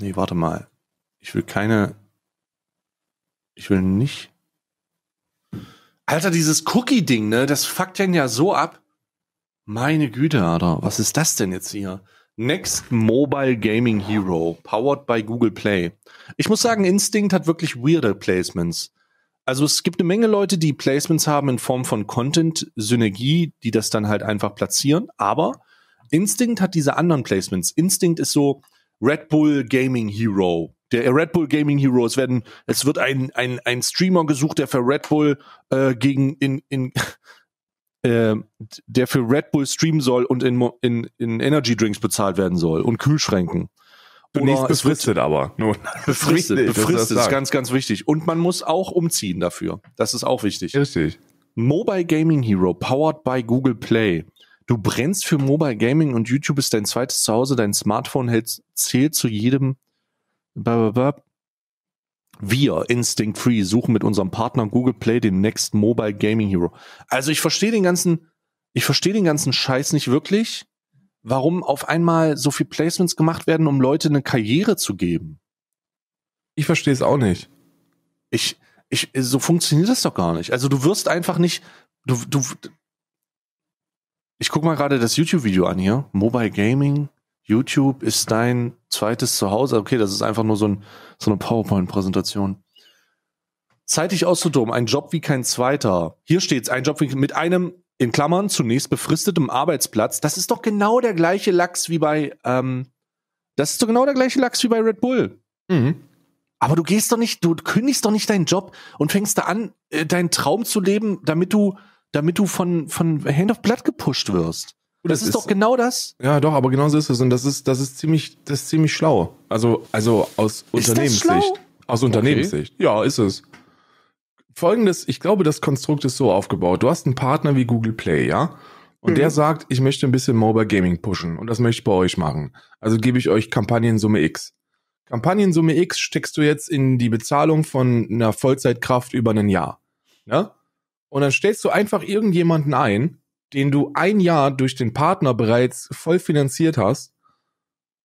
Nee, warte mal. Ich will keine. Ich will nicht. Alter, dieses Cookie-Ding, ne, das fuckt den ja so ab. Meine Güte, Alter, was ist das denn jetzt hier? Next Mobile Gaming Hero, powered by Google Play. Ich muss sagen, Instinct hat wirklich weirde Placements. Also es gibt eine Menge Leute, die Placements haben in Form von Content, Synergie, die das dann halt einfach platzieren. Aber Instinct hat diese anderen Placements. Instinct ist so Red Bull Gaming Hero der Red Bull Gaming Hero. Es werden, es wird ein, ein, ein Streamer gesucht, der für Red Bull äh, gegen in, in äh, der für Red Bull streamen soll und in, in, in Energy Drinks bezahlt werden soll und Kühlschränken. Oder befristet aber. Nur befristet, wichtig, befristet ist ganz, ganz wichtig. Und man muss auch umziehen dafür. Das ist auch wichtig. Richtig. Mobile Gaming Hero, powered by Google Play. Du brennst für Mobile Gaming und YouTube ist dein zweites Zuhause. Dein Smartphone hält, zählt zu jedem blablabla. Wir, Instinct Free, suchen mit unserem Partner Google Play den Next Mobile Gaming Hero. Also ich verstehe den ganzen, ich verstehe den ganzen Scheiß nicht wirklich, warum auf einmal so viel Placements gemacht werden, um Leute eine Karriere zu geben. Ich verstehe es auch nicht. Ich, ich, so funktioniert das doch gar nicht. Also du wirst einfach nicht, du, du, ich guck mal gerade das YouTube-Video an hier. Mobile Gaming, YouTube ist dein zweites Zuhause. Okay, das ist einfach nur so, ein, so eine PowerPoint-Präsentation. Zeitig auszutoben, ein Job wie kein zweiter. Hier steht es, ein Job wie, mit einem, in Klammern, zunächst befristetem Arbeitsplatz. Das ist doch genau der gleiche Lachs wie bei, ähm, das ist doch genau der gleiche Lachs wie bei Red Bull. Mhm. Aber du gehst doch nicht, du kündigst doch nicht deinen Job und fängst da an, äh, deinen Traum zu leben, damit du, damit du von, von Hand of Blood gepusht wirst das, das ist, ist, doch genau das. Ja, doch, aber genau so ist es. Und das ist, das ist ziemlich, das ist ziemlich schlau. Also, also aus ist Unternehmenssicht. Aus Unternehmenssicht. Okay. Ja, ist es. Folgendes, ich glaube, das Konstrukt ist so aufgebaut. Du hast einen Partner wie Google Play, ja? Und mhm. der sagt, ich möchte ein bisschen Mobile Gaming pushen und das möchte ich bei euch machen. Also gebe ich euch Kampagnensumme X. Kampagnensumme X steckst du jetzt in die Bezahlung von einer Vollzeitkraft über ein Jahr. Ja? Ne? Und dann stellst du einfach irgendjemanden ein, den du ein Jahr durch den Partner bereits voll finanziert hast.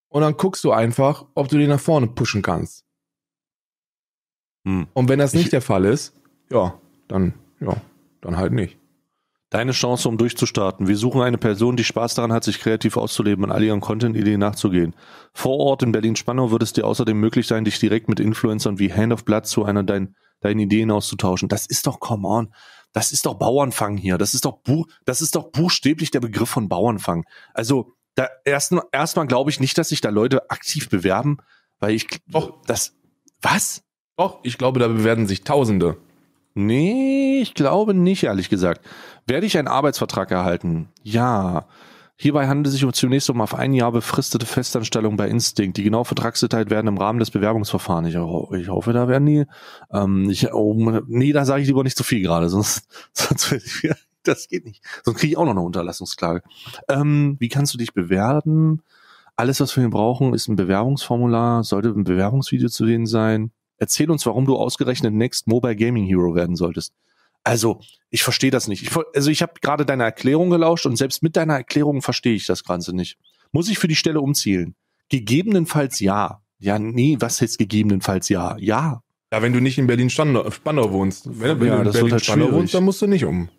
Und dann guckst du einfach, ob du den nach vorne pushen kannst. Hm. Und wenn das nicht ich, der Fall ist, ja, dann, ja, dann halt nicht. Deine Chance, um durchzustarten. Wir suchen eine Person, die Spaß daran hat, sich kreativ auszuleben und all ihren Content-Ideen nachzugehen. Vor Ort in berlin spannung wird es dir außerdem möglich sein, dich direkt mit Influencern wie Hand of Blood zu einer deinen deinen Ideen auszutauschen. Das ist doch, come on das ist doch Bauernfang hier. Das ist doch, bu das ist doch buchstäblich der Begriff von Bauernfang. Also da erstmal erstmal glaube ich nicht, dass sich da Leute aktiv bewerben, weil ich doch das was? Doch, ich glaube, da bewerben sich Tausende. Nee, ich glaube nicht, ehrlich gesagt. Werde ich einen Arbeitsvertrag erhalten? Ja. Hierbei handelt es sich um zunächst um auf ein Jahr befristete Festanstellung bei Instinct. Die genaue Vertragsdetails werden im Rahmen des Bewerbungsverfahrens. Ich, ich hoffe, da werden die. Ähm, ich, oh, nee, da sage ich lieber nicht zu so viel gerade, sonst, sonst werde ich wieder das geht nicht. Sonst kriege ich auch noch eine Unterlassungsklage. Ähm, wie kannst du dich bewerben? Alles, was wir brauchen, ist ein Bewerbungsformular, sollte ein Bewerbungsvideo zu sehen sein. Erzähl uns, warum du ausgerechnet Next Mobile Gaming Hero werden solltest. Also, ich verstehe das nicht. Ich, also, ich habe gerade deine Erklärung gelauscht und selbst mit deiner Erklärung verstehe ich das Ganze nicht. Muss ich für die Stelle umzielen? Gegebenenfalls ja. Ja, nee, was heißt gegebenenfalls ja? Ja. Ja, wenn du nicht in Berlin-Spandau wohnst. Wenn, wenn ja, du in Berlin-Spandau halt wohnst, dann musst du nicht um.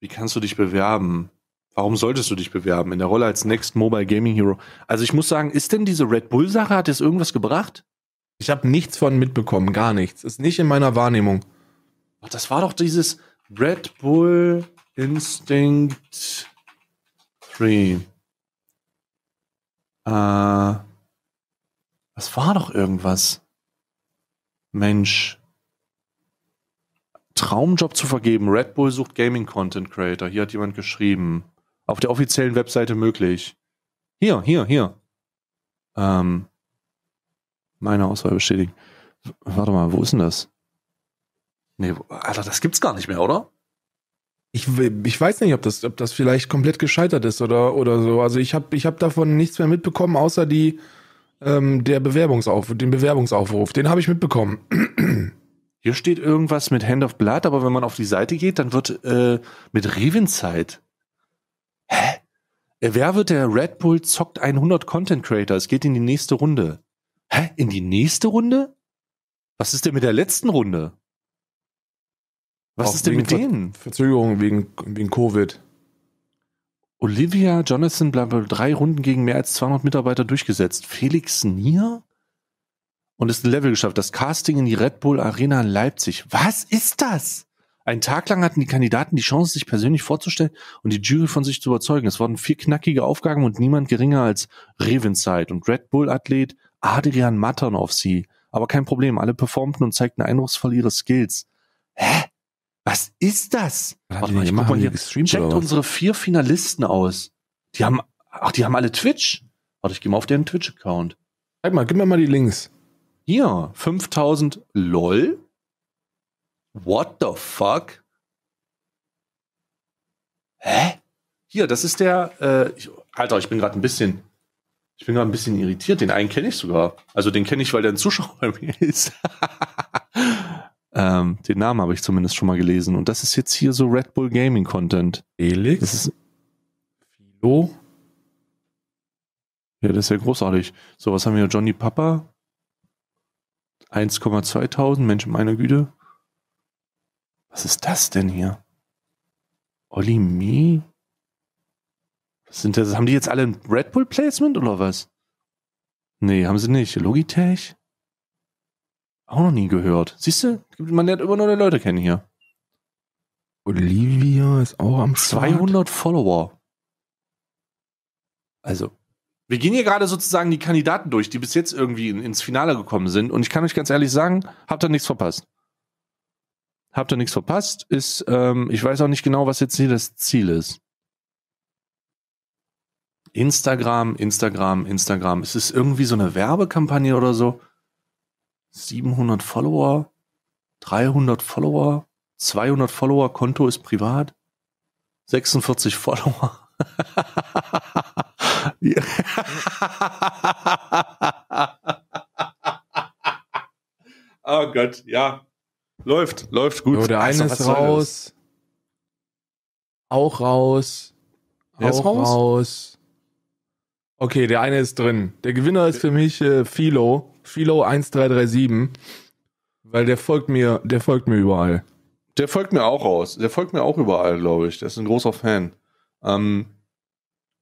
Wie kannst du dich bewerben? Warum solltest du dich bewerben in der Rolle als Next Mobile Gaming Hero? Also ich muss sagen, ist denn diese Red Bull Sache hat das irgendwas gebracht? Ich habe nichts von mitbekommen, gar nichts. Ist nicht in meiner Wahrnehmung. Ach, das war doch dieses Red Bull Instinct 3. Äh, was war doch irgendwas? Mensch. Traumjob zu vergeben. Red Bull sucht Gaming Content Creator. Hier hat jemand geschrieben. Auf der offiziellen Webseite möglich. Hier, hier, hier. Ähm, meine Auswahl bestätigen. Warte mal, wo ist denn das? Nee, Alter, das gibt's gar nicht mehr, oder? Ich, ich weiß nicht, ob das, ob das vielleicht komplett gescheitert ist oder, oder so. Also ich habe ich hab davon nichts mehr mitbekommen, außer die, ähm, der Bewerbungsaufruf, den Bewerbungsaufruf. Den habe ich mitbekommen. Hier steht irgendwas mit Hand of Blood, aber wenn man auf die Seite geht, dann wird äh, mit Revenzeit. Hä? Äh, wer wird der Red Bull zockt 100 Content Creator? Es geht in die nächste Runde. Hä? In die nächste Runde? Was ist denn mit der letzten Runde? Was Auch ist denn mit Ver denen? Verzögerung wegen, wegen Covid. Olivia Jonathan bleibt drei Runden gegen mehr als 200 Mitarbeiter durchgesetzt. Felix Nier? Und ist ein Level geschafft. Das Casting in die Red Bull Arena in Leipzig. Was ist das? Einen Tag lang hatten die Kandidaten die Chance, sich persönlich vorzustellen und die Jury von sich zu überzeugen. Es wurden vier knackige Aufgaben und niemand geringer als Revenside und Red Bull-Athlet Adrian Mattern auf sie. Aber kein Problem, alle performten und zeigten eindrucksvoll ihre Skills. Hä? Was ist das? Warte mal, ich guck mal hier. Checkt unsere vier Finalisten aus. Die haben, ach, die haben alle Twitch. Warte, ich gehe mal auf deren Twitch-Account. Zeig mal, gib mir mal die Links. Hier, 5000 LOL. What the fuck? Hä? Hier, das ist der, äh, ich, Alter, ich bin gerade ein bisschen, ich bin gerade ein bisschen irritiert. Den einen kenne ich sogar. Also den kenne ich, weil der ein Zuschauer bei mir ist. Ähm, den Namen habe ich zumindest schon mal gelesen. Und das ist jetzt hier so Red Bull Gaming Content. Felix? Das ist Philo? Ja, das ist ja großartig. So, was haben wir? Johnny Papa? 1,2000, Mensch, meine Güte. Was ist das denn hier? Olli Me? Was sind das? Haben die jetzt alle ein Red Bull Placement oder was? Nee, haben sie nicht. Logitech? Auch noch nie gehört. Siehst du, man lernt immer neue Leute kennen hier. Olivia ist auch am Start. 200 Follower. Also, wir gehen hier gerade sozusagen die Kandidaten durch, die bis jetzt irgendwie ins Finale gekommen sind. Und ich kann euch ganz ehrlich sagen, habt ihr nichts verpasst. Habt ihr nichts verpasst? Ist, ähm, ich weiß auch nicht genau, was jetzt hier das Ziel ist. Instagram, Instagram, Instagram. Ist Es irgendwie so eine Werbekampagne oder so. 700 Follower, 300 Follower, 200 Follower, Konto ist privat, 46 Follower. oh Gott, ja. Läuft, läuft gut. So, der eine also, raus. Auch raus. Der auch raus? raus. Okay, der eine ist drin. Der Gewinner ist äh. für mich äh, Philo. Philo1337, weil der folgt mir, der folgt mir überall. Der folgt mir auch aus. Der folgt mir auch überall, glaube ich. Der ist ein großer Fan. Ähm,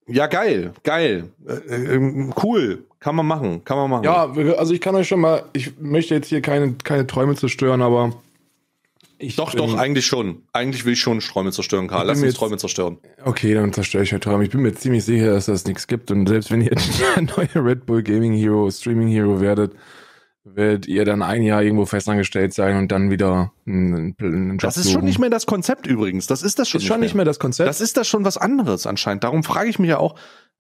ja, geil, geil. Äh, äh, cool. Kann man machen, kann man machen. Ja, also ich kann euch schon mal, ich möchte jetzt hier keine, keine Träume zerstören, aber ich doch, doch, eigentlich schon. Eigentlich will ich schon Träume zerstören, Karl. Lass mich Träume zerstören. Okay, dann zerstöre ich euch halt Träume. Ich bin mir ziemlich sicher, dass das nichts gibt. Und selbst wenn ihr der neue Red Bull Gaming Hero, Streaming Hero werdet, werdet ihr dann ein Jahr irgendwo festangestellt sein und dann wieder einen, einen Job Das ist suchen. schon nicht mehr das Konzept übrigens. Das ist das schon, ist nicht, schon mehr. nicht mehr das Konzept. Das ist das schon was anderes anscheinend. Darum frage ich mich ja auch,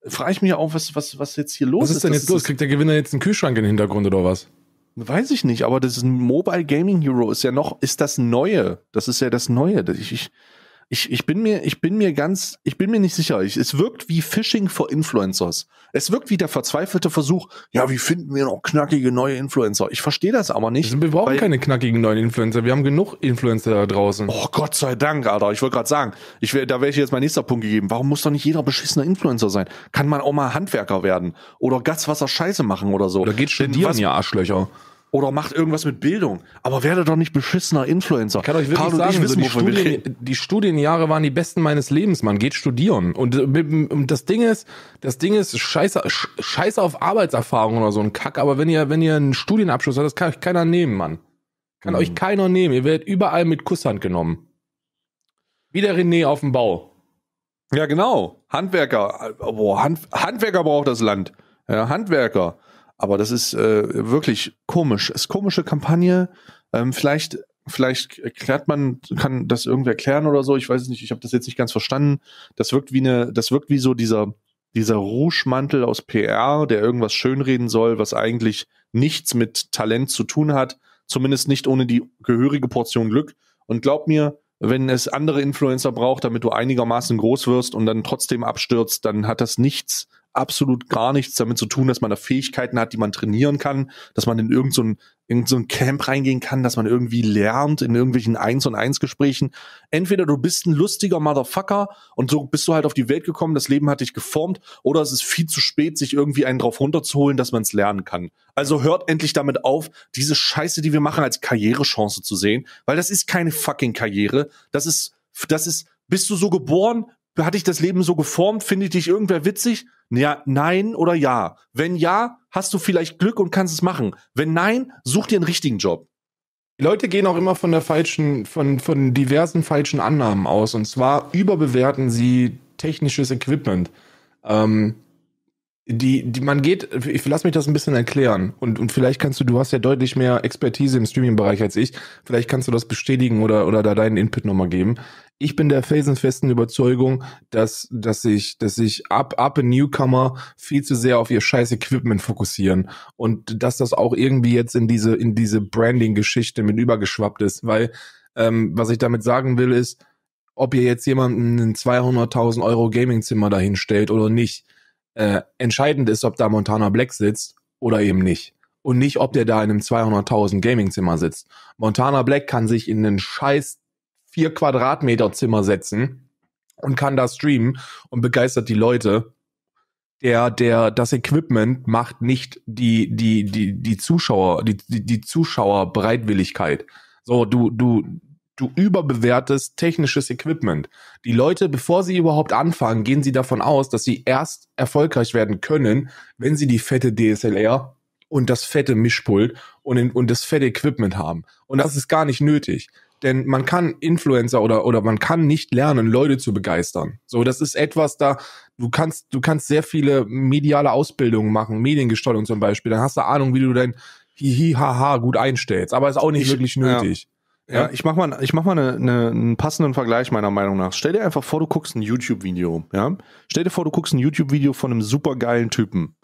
frage ich mich ja auch, was, was, was jetzt hier los ist. Was ist, ist denn jetzt los? Kriegt der Gewinner jetzt einen Kühlschrank in den Hintergrund oder was? Weiß ich nicht, aber das ist ein Mobile Gaming Hero ist ja noch, ist das Neue. Das ist ja das Neue. Ich, ich, ich, ich bin mir, ich bin mir ganz, ich bin mir nicht sicher. Ich, es wirkt wie Phishing for Influencers. Es wirkt wie der verzweifelte Versuch, ja, wie finden wir noch knackige neue Influencer? Ich verstehe das aber nicht. wir brauchen keine knackigen neuen Influencer. Wir haben genug Influencer da draußen. Oh Gott sei Dank, Alter. Ich wollte gerade sagen, ich wär, da wäre ich jetzt mein nächster Punkt gegeben. Warum muss doch nicht jeder beschissener Influencer sein? Kann man auch mal Handwerker werden oder Gaswasser Scheiße machen oder so? Da geht studieren, Denn was, ja Arschlöcher oder macht irgendwas mit Bildung. Aber werde doch nicht beschissener Influencer. Ich kann euch wirklich Karl sagen, wissen, so die, Studien, die, Studienjahre waren die besten meines Lebens, man geht studieren. Und, äh, und das Ding ist, das Ding ist, scheiße, scheiße auf Arbeitserfahrung oder so ein Kack. Aber wenn ihr, wenn ihr einen Studienabschluss habt, das kann euch keiner nehmen, Mann. Kann mhm. euch keiner nehmen. Ihr werdet überall mit Kusshand genommen. Wie der René auf dem Bau. Ja, genau. Handwerker. Äh, boah, Hand, Handwerker braucht das Land. Ja, Handwerker. Aber das ist äh, wirklich komisch. Es ist komische Kampagne. Ähm, vielleicht, vielleicht erklärt man, kann das irgendwer erklären oder so. Ich weiß es nicht. Ich habe das jetzt nicht ganz verstanden. Das wirkt wie eine, das wirkt wie so dieser dieser Rouge-Mantel aus PR, der irgendwas schönreden soll, was eigentlich nichts mit Talent zu tun hat, zumindest nicht ohne die gehörige Portion Glück. Und glaub mir, wenn es andere Influencer braucht, damit du einigermaßen groß wirst und dann trotzdem abstürzt, dann hat das nichts absolut gar nichts damit zu tun, dass man da Fähigkeiten hat, die man trainieren kann, dass man in irgendein so irgend so Camp reingehen kann, dass man irgendwie lernt in irgendwelchen Eins und Eins Gesprächen. Entweder du bist ein lustiger Motherfucker und so bist du halt auf die Welt gekommen, das Leben hat dich geformt, oder es ist viel zu spät, sich irgendwie einen drauf runterzuholen, dass man es lernen kann. Also hört endlich damit auf, diese Scheiße, die wir machen, als Karrierechance zu sehen, weil das ist keine fucking Karriere. Das ist, das ist, bist du so geboren? hat dich das Leben so geformt? Findet dich irgendwer witzig? Ja, nein oder ja. Wenn ja, hast du vielleicht Glück und kannst es machen. Wenn nein, such dir einen richtigen Job. Die Leute gehen auch immer von der falschen, von, von diversen falschen Annahmen aus. Und zwar überbewerten sie technisches Equipment. Ähm, die, die, man geht, ich lass mich das ein bisschen erklären. Und, und vielleicht kannst du, du hast ja deutlich mehr Expertise im Streaming-Bereich als ich. Vielleicht kannst du das bestätigen oder, oder da deinen Input nochmal geben ich bin der felsenfesten Überzeugung, dass, dass sich, dass sich ab, ab Newcomer viel zu sehr auf ihr scheiß Equipment fokussieren und dass das auch irgendwie jetzt in diese, in diese Branding-Geschichte mit übergeschwappt ist, weil, ähm, was ich damit sagen will, ist, ob ihr jetzt jemanden ein 200.000 Euro Gaming-Zimmer dahin oder nicht, äh, entscheidend ist, ob da Montana Black sitzt oder eben nicht und nicht, ob der da in einem 200.000 Gaming-Zimmer sitzt. Montana Black kann sich in einen scheiß vier Quadratmeter Zimmer setzen und kann da streamen und begeistert die Leute. Der, der, das Equipment macht nicht die, die, die, die Zuschauer, die, die, die Zuschauerbereitwilligkeit. So, du, du, du überbewertest technisches Equipment. Die Leute, bevor sie überhaupt anfangen, gehen sie davon aus, dass sie erst erfolgreich werden können, wenn sie die fette DSLR und das fette Mischpult und, und das fette Equipment haben. Und das ist gar nicht nötig. Denn man kann Influencer oder, oder man kann nicht lernen, Leute zu begeistern. So, das ist etwas da, du kannst, du kannst sehr viele mediale Ausbildungen machen, Mediengestaltung zum Beispiel. Dann hast du Ahnung, wie du dein Hihihaha gut einstellst. Aber ist auch nicht ich, wirklich nötig. Ja. ja. ja ich mach mal, ich mach mal eine, eine, einen passenden Vergleich meiner Meinung nach. Stell dir einfach vor, du guckst ein YouTube-Video. Ja? Stell dir vor, du guckst ein YouTube-Video von einem supergeilen Typen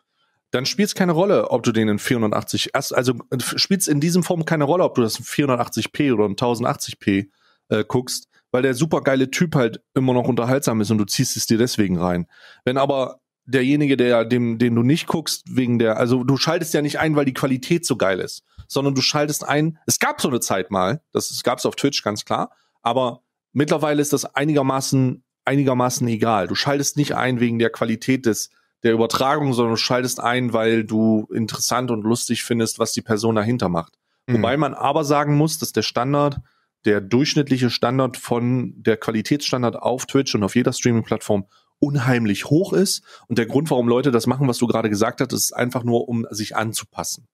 dann spielt es keine Rolle, ob du den in 480, also äh, spielt es in diesem Form keine Rolle, ob du das in 480p oder in 1080p äh, guckst, weil der supergeile Typ halt immer noch unterhaltsam ist und du ziehst es dir deswegen rein. Wenn aber derjenige, der dem, den du nicht guckst, wegen der, also du schaltest ja nicht ein, weil die Qualität so geil ist, sondern du schaltest ein. Es gab so eine Zeit mal, das gab es auf Twitch ganz klar, aber mittlerweile ist das einigermaßen einigermaßen egal. Du schaltest nicht ein wegen der Qualität des der Übertragung, sondern du schaltest ein, weil du interessant und lustig findest, was die Person dahinter macht. Mhm. Wobei man aber sagen muss, dass der Standard, der durchschnittliche Standard von der Qualitätsstandard auf Twitch und auf jeder Streaming-Plattform unheimlich hoch ist. Und der Grund, warum Leute das machen, was du gerade gesagt hast, ist einfach nur, um sich anzupassen.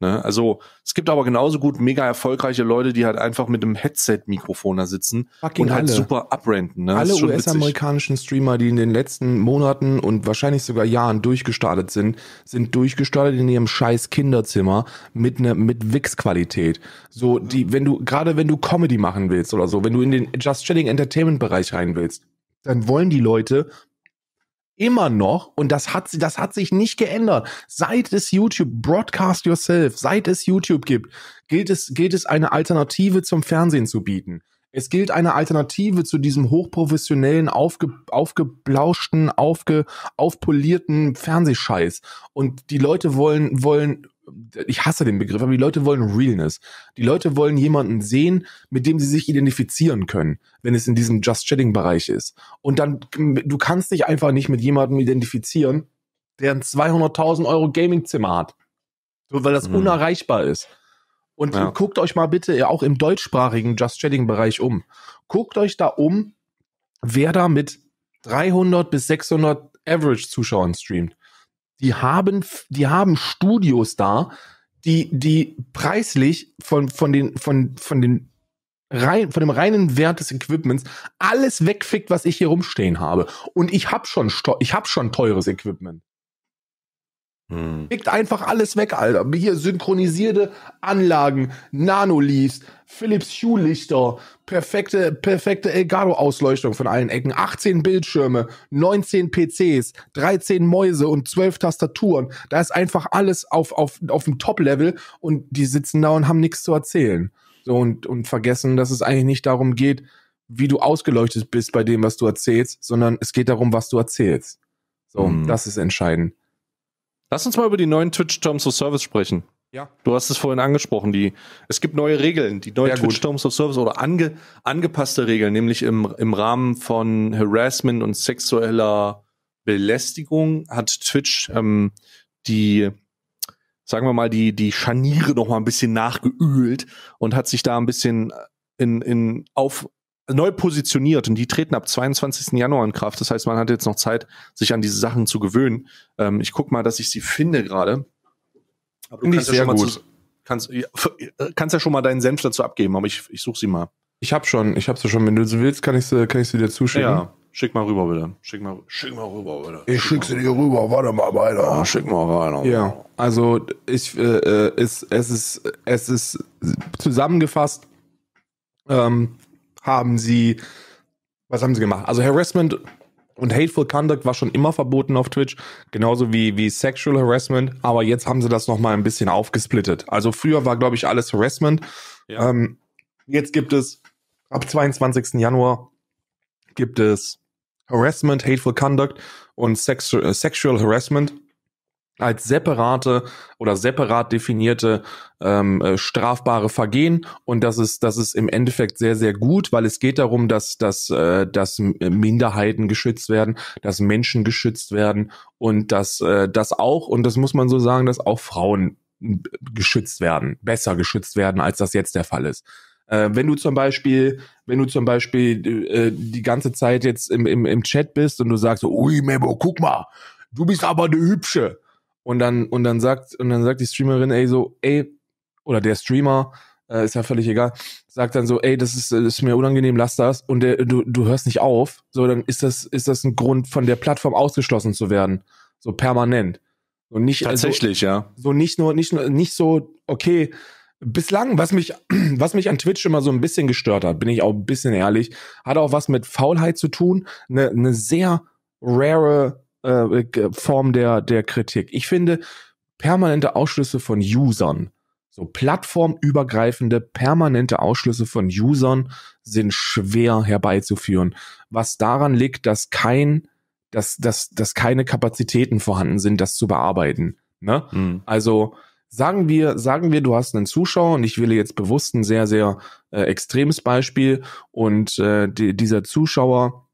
Ne? Also es gibt aber genauso gut mega erfolgreiche Leute, die halt einfach mit einem Headset-Mikrofon da sitzen Fucking und halt alle. super abrenten. Ne? Alle US-amerikanischen Streamer, die in den letzten Monaten und wahrscheinlich sogar Jahren durchgestartet sind, sind durchgestartet in ihrem scheiß Kinderzimmer mit ne, mit Wix-Qualität. So die, wenn du gerade wenn du Comedy machen willst oder so, wenn du in den Just Chatting Entertainment-Bereich rein willst, dann wollen die Leute immer noch, und das hat, das hat sich nicht geändert, seit es YouTube Broadcast Yourself, seit es YouTube gibt, gilt es, gilt es eine Alternative zum Fernsehen zu bieten. Es gilt eine Alternative zu diesem hochprofessionellen, aufge, aufgeblauschten, aufge, aufpolierten Fernsehscheiß. Und die Leute wollen, wollen ich hasse den Begriff, aber die Leute wollen Realness. Die Leute wollen jemanden sehen, mit dem sie sich identifizieren können, wenn es in diesem Just Chatting Bereich ist. Und dann, du kannst dich einfach nicht mit jemandem identifizieren, der ein 200.000 Euro Gaming-Zimmer hat. Weil das mhm. unerreichbar ist. Und ja. guckt euch mal bitte auch im deutschsprachigen Just Chatting Bereich um. Guckt euch da um, wer da mit 300 bis 600 Average Zuschauern streamt die haben, die haben Studios da, die, die preislich von, von den, von, von den rein, von dem reinen Wert des Equipments alles wegfickt, was ich hier rumstehen habe. Und ich habe schon, ich habe schon teures Equipment. Hm. Pickt einfach alles weg, Alter. Hier synchronisierte Anlagen, Nanoleafs, Philips Schuhlichter, perfekte, perfekte Elgato-Ausleuchtung von allen Ecken, 18 Bildschirme, 19 PCs, 13 Mäuse und 12 Tastaturen. Da ist einfach alles auf, auf, auf dem Top-Level und die sitzen da und haben nichts zu erzählen. So und, und vergessen, dass es eigentlich nicht darum geht, wie du ausgeleuchtet bist bei dem, was du erzählst, sondern es geht darum, was du erzählst. So, hm. das ist entscheidend. Lass uns mal über die neuen Twitch Terms of Service sprechen. Ja. Du hast es vorhin angesprochen, die, es gibt neue Regeln, die neuen Twitch Terms of Service oder ange, angepasste Regeln, nämlich im, im Rahmen von Harassment und sexueller Belästigung hat Twitch ähm, die, sagen wir mal, die, die Scharniere noch mal ein bisschen nachgeölt und hat sich da ein bisschen in, in auf, neu positioniert und die treten ab 22. Januar in Kraft. Das heißt, man hat jetzt noch Zeit, sich an diese Sachen zu gewöhnen. Ähm, ich gucke mal, dass ich sie finde gerade. Aber du kannst ja, schon gut. Mal kannst, äh, kannst ja schon mal deinen Senf dazu abgeben, aber ich, ich suche sie mal. Ich habe schon, ich hab sie schon. Wenn du sie willst, kann ich sie, kann ich sie dir zuschicken. Ja, schick mal rüber bitte. Schick mal, schick mal rüber bitte. Ich schick, schick sie dir rüber. Warte mal, weiter. Ja, schick mal rein. Ja, also ich, äh, äh, es, es ist, es ist zusammengefasst. Ähm, haben sie, was haben sie gemacht? Also Harassment und Hateful Conduct war schon immer verboten auf Twitch, genauso wie, wie Sexual Harassment, aber jetzt haben sie das nochmal ein bisschen aufgesplittet. Also früher war, glaube ich, alles Harassment. Ja. Ähm, jetzt gibt es ab 22. Januar gibt es Harassment, Hateful Conduct und Sexu äh, Sexual Harassment als separate oder separat definierte ähm, äh, strafbare Vergehen und das ist das ist im Endeffekt sehr sehr gut, weil es geht darum, dass dass äh, dass äh, Minderheiten geschützt werden, dass Menschen geschützt werden und dass äh, das auch und das muss man so sagen, dass auch Frauen äh, geschützt werden, besser geschützt werden, als das jetzt der Fall ist äh, wenn du zum Beispiel, wenn du zum Beispiel äh, die ganze Zeit jetzt im, im, im Chat bist und du sagst, ui Memo, guck mal, du bist aber eine hübsche. Und dann, und dann sagt, und dann sagt die Streamerin, ey, so, ey, oder der Streamer, äh, ist ja völlig egal, sagt dann so, ey, das ist, das ist mir unangenehm, lass das. Und der, du, du hörst nicht auf, so, dann ist das, ist das ein Grund, von der Plattform ausgeschlossen zu werden. So permanent. So nicht, also Tatsächlich, also, ja. So nicht nur, nicht nur, nicht so, okay, bislang, was mich, was mich an Twitch immer so ein bisschen gestört hat, bin ich auch ein bisschen ehrlich, hat auch was mit Faulheit zu tun. Eine ne sehr rare äh, äh Form der, der Kritik. Ich finde permanente Ausschlüsse von Usern, so plattformübergreifende permanente Ausschlüsse von Usern sind schwer herbeizuführen, was daran liegt, dass kein, dass, dass, dass keine Kapazitäten vorhanden sind, das zu bearbeiten. Ne? Mhm. Also sagen wir, sagen wir, du hast einen Zuschauer und ich wähle jetzt bewusst ein sehr, sehr äh, extremes Beispiel und äh, die, dieser Zuschauer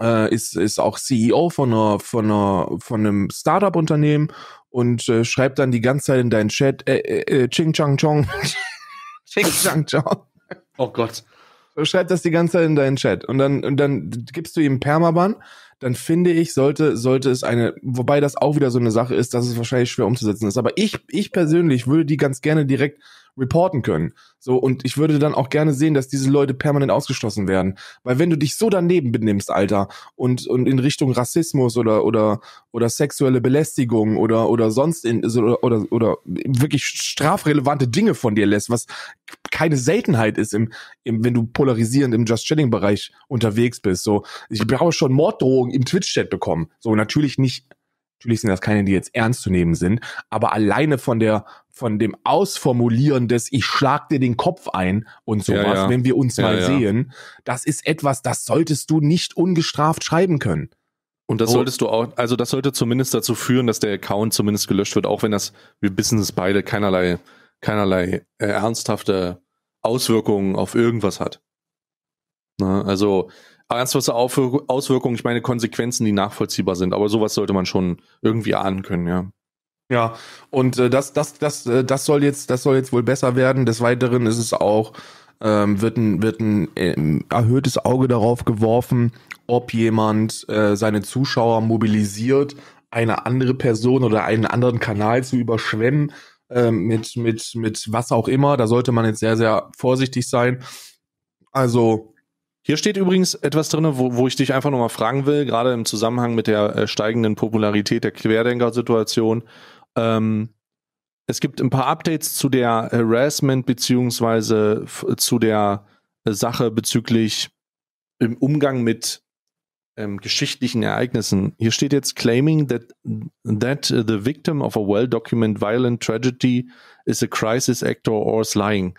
äh, ist, ist auch CEO von, einer, von, einer, von einem Startup-Unternehmen und äh, schreibt dann die ganze Zeit in deinen Chat äh, äh, äh Ching Chang Chong. Ching Chang Chong. Oh Gott. Schreibt das die ganze Zeit in deinen Chat und dann, und dann gibst du ihm Permaban. Dann finde ich, sollte, sollte es eine, wobei das auch wieder so eine Sache ist, dass es wahrscheinlich schwer umzusetzen ist. Aber ich, ich persönlich würde die ganz gerne direkt reporten können. So, und ich würde dann auch gerne sehen, dass diese Leute permanent ausgeschlossen werden. Weil wenn du dich so daneben benimmst, Alter, und, und in Richtung Rassismus oder, oder, oder sexuelle Belästigung oder, oder sonst in, oder, oder, oder wirklich strafrelevante Dinge von dir lässt, was keine Seltenheit ist im, im wenn du polarisierend im Just Chatting Bereich unterwegs bist. So, ich habe schon Morddrohungen im Twitch Chat bekommen. So, natürlich nicht Natürlich sind das keine, die jetzt ernst zu nehmen sind, aber alleine von der, von dem Ausformulieren des Ich schlag dir den Kopf ein und sowas, ja, ja. wenn wir uns ja, mal sehen, das ist etwas, das solltest du nicht ungestraft schreiben können. Und das oh. solltest du auch, also das sollte zumindest dazu führen, dass der Account zumindest gelöscht wird, auch wenn das, wir wissen es beide, keinerlei, keinerlei äh, ernsthafte Auswirkungen auf irgendwas hat. Na, ne? also ernsthaft Auswirkungen, ich meine Konsequenzen, die nachvollziehbar sind, aber sowas sollte man schon irgendwie ahnen können, ja. Ja, und äh, das, das, das, äh, das soll jetzt, das soll jetzt wohl besser werden. Des Weiteren ist es auch, ähm, wird ein, wird ein äh, erhöhtes Auge darauf geworfen, ob jemand äh, seine Zuschauer mobilisiert, eine andere Person oder einen anderen Kanal zu überschwemmen äh, mit, mit, mit was auch immer. Da sollte man jetzt sehr, sehr vorsichtig sein. Also hier steht übrigens etwas drin, wo, wo ich dich einfach nochmal fragen will, gerade im Zusammenhang mit der äh, steigenden Popularität der Querdenker-Situation. Ähm, es gibt ein paar Updates zu der Harassment beziehungsweise zu der äh, Sache bezüglich im Umgang mit ähm, geschichtlichen Ereignissen. Hier steht jetzt claiming that that the victim of a well-documented violent tragedy is a crisis actor or is lying.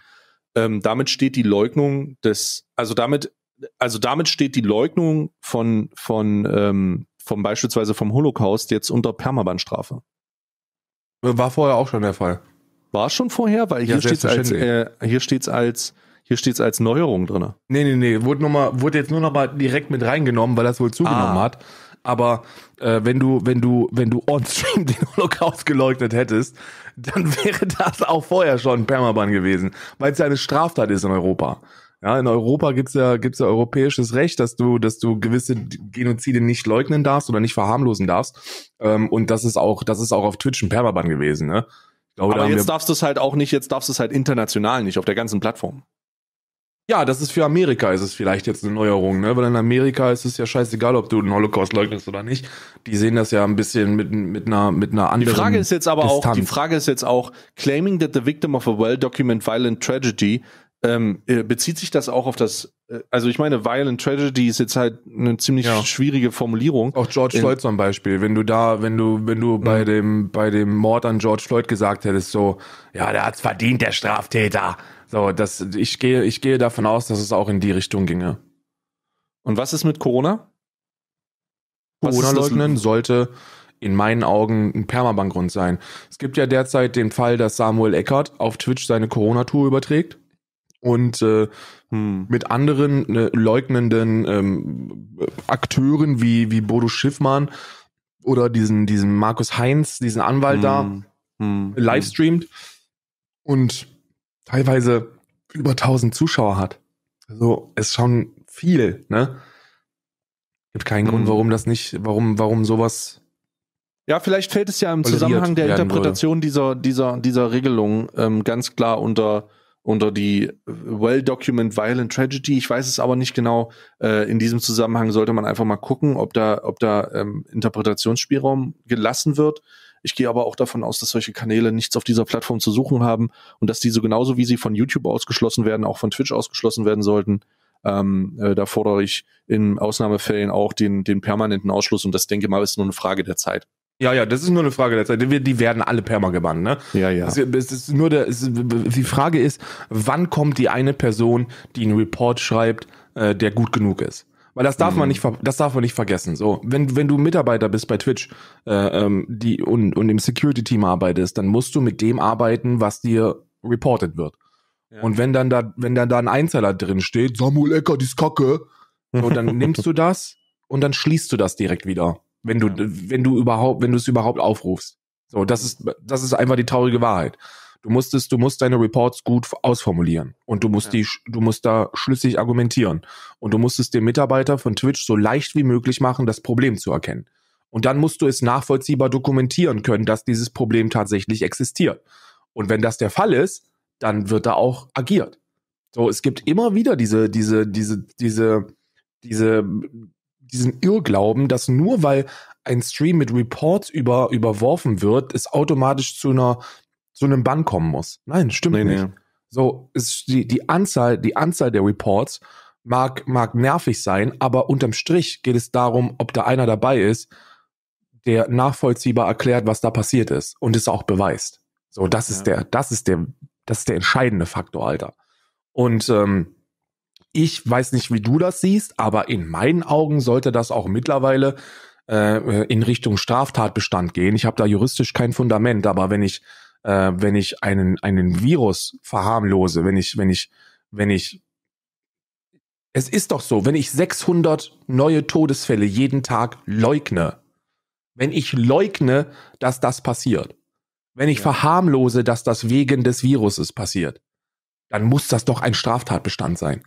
Ähm, damit steht die Leugnung des, also damit also damit steht die Leugnung von, von, ähm, vom beispielsweise vom Holocaust jetzt unter Permabanstrafe. War vorher auch schon der Fall. War schon vorher, weil hier ja, steht es als, äh, hier steht's als, hier steht's als Neuerung drin. Nee, nee, nee, wurde, noch mal, wurde jetzt nur noch mal direkt mit reingenommen, weil das wohl zugenommen ah. hat. Aber äh, wenn du, wenn du, wenn du on-stream den Holocaust geleugnet hättest, dann wäre das auch vorher schon Permaban gewesen, weil es ja eine Straftat ist in Europa. Ja, in Europa gibt's ja, gibt's ja europäisches Recht, dass du, dass du gewisse Genozide nicht leugnen darfst oder nicht verharmlosen darfst. Ähm, und das ist auch, das ist auch auf Twitch ein Permaban gewesen, ne? Ich glaube, Aber jetzt darfst du es halt auch nicht, jetzt darfst du es halt international nicht auf der ganzen Plattform. Ja, das ist für Amerika ist es vielleicht jetzt eine Neuerung, ne? Weil in Amerika ist es ja scheißegal, ob du den Holocaust leugnest oder nicht. Die sehen das ja ein bisschen mit, mit einer mit einer anderen. Die Frage ist jetzt aber Distanz. auch, die Frage ist jetzt auch, claiming that the victim of a well-documented violent tragedy ähm, äh, bezieht sich das auch auf das, äh, also ich meine, Violent Tragedy ist jetzt halt eine ziemlich ja. schwierige Formulierung. Auch George Floyd zum Beispiel, wenn du da, wenn du, wenn du bei mhm. dem, bei dem Mord an George Floyd gesagt hättest, so, ja, der hat's verdient, der Straftäter. So, das, ich gehe, ich gehe davon aus, dass es auch in die Richtung ginge. Und was ist mit Corona? Corona leugnen sollte in meinen Augen ein Permabankgrund sein. Es gibt ja derzeit den Fall, dass Samuel Eckert auf Twitch seine Corona-Tour überträgt und äh, hm. mit anderen äh, leugnenden ähm, Akteuren wie, wie Bodo Schiffmann oder diesen, diesen Markus Heinz, diesen Anwalt hm. da, hm. hm. livestreamt und teilweise über 1000 Zuschauer hat. Also es schon viel, ne? Gibt keinen Grund, hm. warum das nicht, warum, warum sowas ja, vielleicht fällt es ja im Zusammenhang der Interpretation dieser, dieser, dieser Regelung ähm, ganz klar unter unter die Well-Document Violent Tragedy. Ich weiß es aber nicht genau. Äh, in diesem Zusammenhang sollte man einfach mal gucken, ob da, ob da ähm, Interpretationsspielraum gelassen wird. Ich gehe aber auch davon aus, dass solche Kanäle nichts auf dieser Plattform zu suchen haben und dass die so genauso wie sie von YouTube ausgeschlossen werden, auch von Twitch ausgeschlossen werden sollten. Ähm, äh, da fordere ich in Ausnahmefällen auch den, den permanenten Ausschluss und das denke mal ist nur eine Frage der Zeit. Ja, ja, das ist nur eine Frage der Zeit. Die, die werden alle perma gebannt, ne? Ja, ja. Es, es ist nur der, es, die Frage ist, wann kommt die eine Person, die einen Report schreibt, äh, der gut genug ist? Weil das darf mhm. man nicht, das darf man nicht vergessen. So, wenn, wenn du Mitarbeiter bist bei Twitch äh, ähm, die, und, und im Security-Team arbeitest, dann musst du mit dem arbeiten, was dir reported wird. Ja. Und wenn dann da, wenn dann da ein Einzeller drin steht, Samuel Ecker, die ist Kacke, so, dann nimmst du das und dann schließt du das direkt wieder wenn du, ja. wenn du überhaupt, wenn du es überhaupt aufrufst. So, das ist, das ist einfach die traurige Wahrheit. Du musstest, du musst deine Reports gut ausformulieren und du musst ja. die, du musst da schlüssig argumentieren und du musstest den Mitarbeiter von Twitch so leicht wie möglich machen, das Problem zu erkennen. Und dann musst du es nachvollziehbar dokumentieren können, dass dieses Problem tatsächlich existiert. Und wenn das der Fall ist, dann wird da auch agiert. So, es gibt immer wieder diese, diese, diese, diese, diese diesem Irrglauben, dass nur weil ein Stream mit Reports über, überworfen wird, es automatisch zu einer zu einem Bann kommen muss. Nein, stimmt nee, nicht. Nee. So, ist die, die Anzahl, die Anzahl der Reports mag, mag nervig sein, aber unterm Strich geht es darum, ob da einer dabei ist, der nachvollziehbar erklärt, was da passiert ist und es auch beweist. So, das ja. ist der, das ist der, das ist der entscheidende Faktor, Alter. Und ähm, ich weiß nicht, wie du das siehst, aber in meinen Augen sollte das auch mittlerweile äh, in Richtung Straftatbestand gehen. Ich habe da juristisch kein Fundament, aber wenn ich äh, wenn ich einen einen Virus verharmlose, wenn ich wenn ich wenn ich es ist doch so, wenn ich 600 neue Todesfälle jeden Tag leugne, wenn ich leugne, dass das passiert, wenn ich ja. verharmlose, dass das wegen des Viruses passiert, dann muss das doch ein Straftatbestand sein.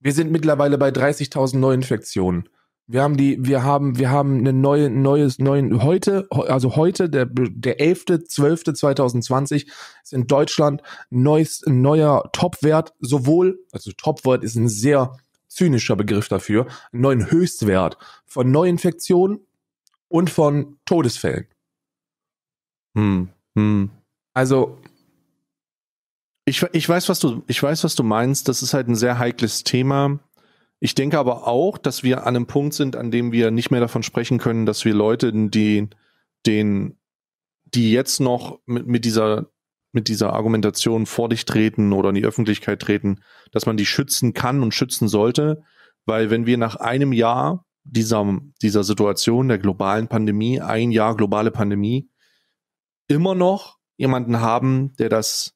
Wir sind mittlerweile bei 30.000 Neuinfektionen. Wir haben die, wir haben, wir haben eine neue, neues, neuen, heute, also heute, der, der 11.12.2020 ist in Deutschland neues, neuer Topwert, sowohl, also Topwert ist ein sehr zynischer Begriff dafür, einen neuen Höchstwert von Neuinfektionen und von Todesfällen. Hm, hm. Also, ich, ich weiß, was du, ich weiß, was du meinst. Das ist halt ein sehr heikles Thema. Ich denke aber auch, dass wir an einem Punkt sind, an dem wir nicht mehr davon sprechen können, dass wir Leute, die den, die jetzt noch mit, mit dieser, mit dieser Argumentation vor dich treten oder in die Öffentlichkeit treten, dass man die schützen kann und schützen sollte, weil wenn wir nach einem Jahr dieser, dieser Situation der globalen Pandemie, ein Jahr globale Pandemie, immer noch jemanden haben, der das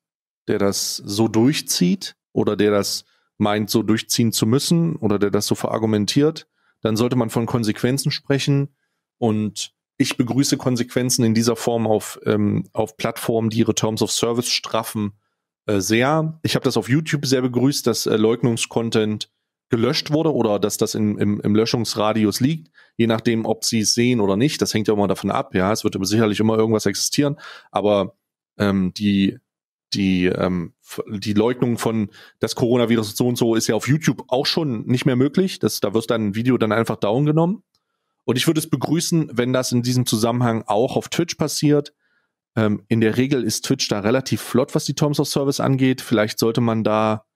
der das so durchzieht oder der das meint, so durchziehen zu müssen oder der das so verargumentiert, dann sollte man von Konsequenzen sprechen. Und ich begrüße Konsequenzen in dieser Form auf, ähm, auf Plattformen, die ihre Terms of Service straffen, äh, sehr. Ich habe das auf YouTube sehr begrüßt, dass äh, Leugnungskontent gelöscht wurde oder dass das in, im, im Löschungsradius liegt, je nachdem, ob sie es sehen oder nicht. Das hängt ja immer davon ab. Ja, es wird sicherlich immer irgendwas existieren, aber ähm, die die, ähm, die Leugnung von das Coronavirus so und so ist ja auf YouTube auch schon nicht mehr möglich. Das, da wird dann ein Video dann einfach down genommen. Und ich würde es begrüßen, wenn das in diesem Zusammenhang auch auf Twitch passiert. Ähm, in der Regel ist Twitch da relativ flott, was die Terms of Service angeht. Vielleicht sollte man da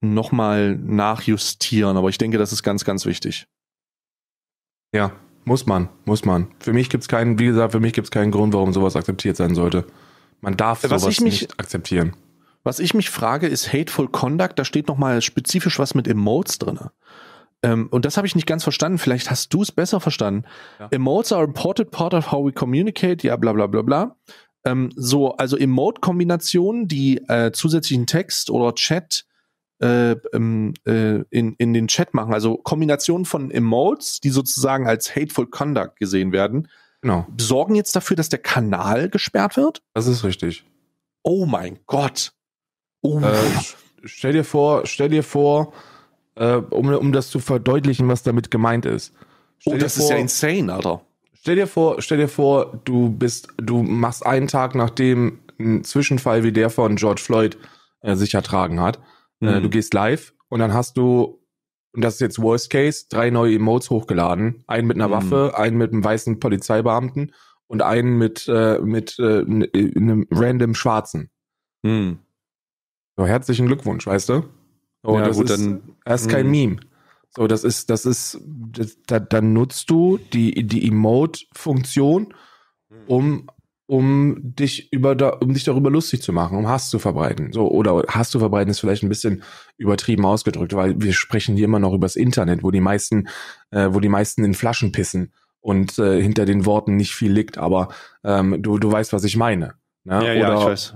nochmal nachjustieren, aber ich denke, das ist ganz, ganz wichtig. Ja, muss man, muss man. Für mich gibt es keinen, wie gesagt, für mich gibt es keinen Grund, warum sowas akzeptiert sein sollte. Man darf was sowas mich, nicht akzeptieren. Was ich mich frage, ist Hateful Conduct, da steht nochmal spezifisch was mit Emotes drin. Ähm, und das habe ich nicht ganz verstanden. Vielleicht hast du es besser verstanden. Ja. Emotes are important part of how we communicate, ja, bla bla bla bla. Ähm, so, also Emote-Kombinationen, die äh, zusätzlichen Text oder Chat äh, ähm, äh, in, in den Chat machen. Also Kombinationen von Emotes, die sozusagen als Hateful Conduct gesehen werden, Genau. Sorgen jetzt dafür, dass der Kanal gesperrt wird? Das ist richtig. Oh mein Gott. Oh äh, stell dir vor, stell dir vor, äh, um, um das zu verdeutlichen, was damit gemeint ist. Stell oh, das vor, ist ja insane, Alter. Stell dir vor, stell dir vor, du bist, du machst einen Tag, nachdem ein Zwischenfall wie der von George Floyd äh, sich ertragen hat. Äh, mhm. du gehst live und dann hast du und das ist jetzt Worst Case, drei neue Emotes hochgeladen. Einen mit einer mhm. Waffe, einen mit einem weißen Polizeibeamten und einen mit, äh, mit äh, äh einem random Schwarzen. Mhm. So, herzlichen Glückwunsch, weißt du? Oh, ja, das, gut, ist, dann, das ist kein mhm. Meme. So, das ist, das ist, das, da, dann nutzt du die, die Emote-Funktion, mhm. um um dich über da, um dich darüber lustig zu machen, um Hass zu verbreiten. So, oder Hass zu verbreiten ist vielleicht ein bisschen übertrieben ausgedrückt, weil wir sprechen hier immer noch übers Internet, wo die meisten, äh, wo die meisten in Flaschen pissen und äh, hinter den Worten nicht viel liegt, aber ähm, du, du weißt, was ich meine. Ne? Ja, ja, ich weiß.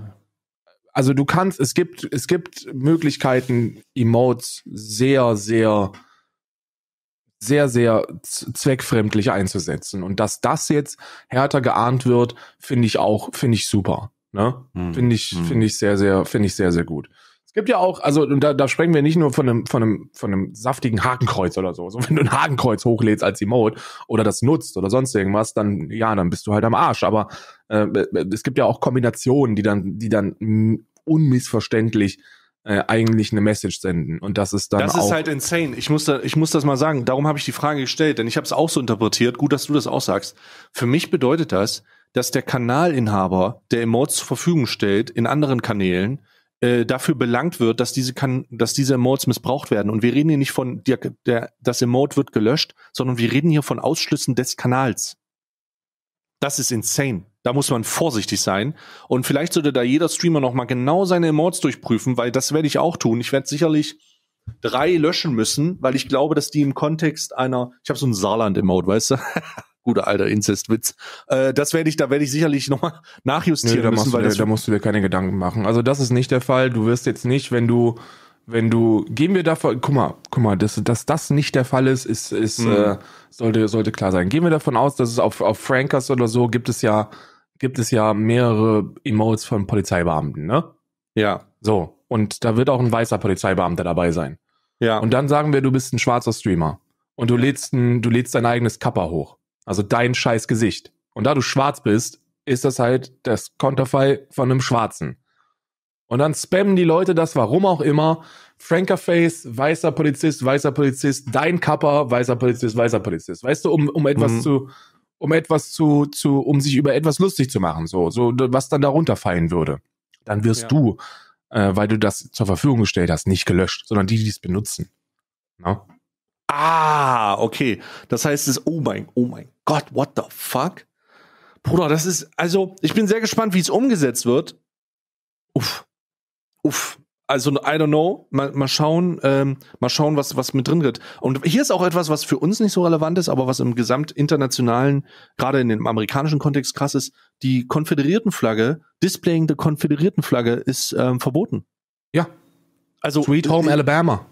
Also du kannst, es gibt, es gibt Möglichkeiten, Emotes sehr, sehr sehr, sehr zweckfremdlich einzusetzen. Und dass das jetzt härter geahnt wird, finde ich auch, finde ich super. Ne? Hm. Finde ich, hm. finde ich sehr, sehr, finde ich sehr, sehr gut. Es gibt ja auch, also da, da sprechen wir nicht nur von einem, von einem, von einem saftigen Hakenkreuz oder so. So wenn du ein Hakenkreuz hochlädst als Emote oder das nutzt oder sonst irgendwas, dann ja, dann bist du halt am Arsch. Aber äh, äh es gibt ja auch Kombinationen, die dann, die dann unmissverständlich äh, eigentlich eine Message senden und das ist dann Das ist halt insane. Ich muss da, ich muss das mal sagen. Darum habe ich die Frage gestellt, denn ich habe es auch so interpretiert. Gut, dass du das auch sagst. Für mich bedeutet das, dass der Kanalinhaber, der Emotes zur Verfügung stellt, in anderen Kanälen, äh, dafür belangt wird, dass diese, kan dass diese Emotes missbraucht werden. Und wir reden hier nicht von, der, der, das Emote wird gelöscht, sondern wir reden hier von Ausschlüssen des Kanals. Das ist insane. Da muss man vorsichtig sein. Und vielleicht sollte da jeder Streamer nochmal genau seine Emotes durchprüfen, weil das werde ich auch tun. Ich werde sicherlich drei löschen müssen, weil ich glaube, dass die im Kontext einer, ich habe so ein Saarland-Emote, weißt du? Guter alter Inzestwitz. Äh, das werde ich, da werde ich sicherlich nochmal nachjustieren nee, da müssen. Weil dir, da musst du dir keine Gedanken machen. Also das ist nicht der Fall. Du wirst jetzt nicht, wenn du wenn du, gehen wir davon, guck mal, guck mal, dass, dass das nicht der Fall ist, ist, ist mhm. äh, sollte, sollte klar sein. Gehen wir davon aus, dass es auf, auf Frankers oder so gibt es ja, gibt es ja mehrere Emotes von Polizeibeamten, ne? Ja. So. Und da wird auch ein weißer Polizeibeamter dabei sein. Ja. Und dann sagen wir, du bist ein schwarzer Streamer. Und du lädst, ein, du lädst dein eigenes Kappa hoch. Also dein scheiß Gesicht. Und da du schwarz bist, ist das halt das Konterfei von einem Schwarzen. Und dann spammen die Leute das, warum auch immer. Frankerface, weißer Polizist, weißer Polizist, dein Kapper, weißer Polizist, weißer Polizist. Weißt du, um, um etwas mhm. zu, um etwas zu, zu, um sich über etwas lustig zu machen, so, so, was dann darunter fallen würde. Dann wirst ja. du, äh, weil du das zur Verfügung gestellt hast, nicht gelöscht, sondern die, die es benutzen. No? Ne? Ah, okay. Das heißt, es, oh mein, oh mein Gott, what the fuck? Bruder, das ist, also, ich bin sehr gespannt, wie es umgesetzt wird. Uff uff, also I don't know, mal, mal schauen, ähm, mal schauen, was, was mit drin wird. Und hier ist auch etwas, was für uns nicht so relevant ist, aber was im gesamt internationalen, gerade in dem amerikanischen Kontext krass ist, die Konföderiertenflagge, Displaying der Konföderiertenflagge ist ähm, verboten. Ja. Also Sweet Home äh, Alabama.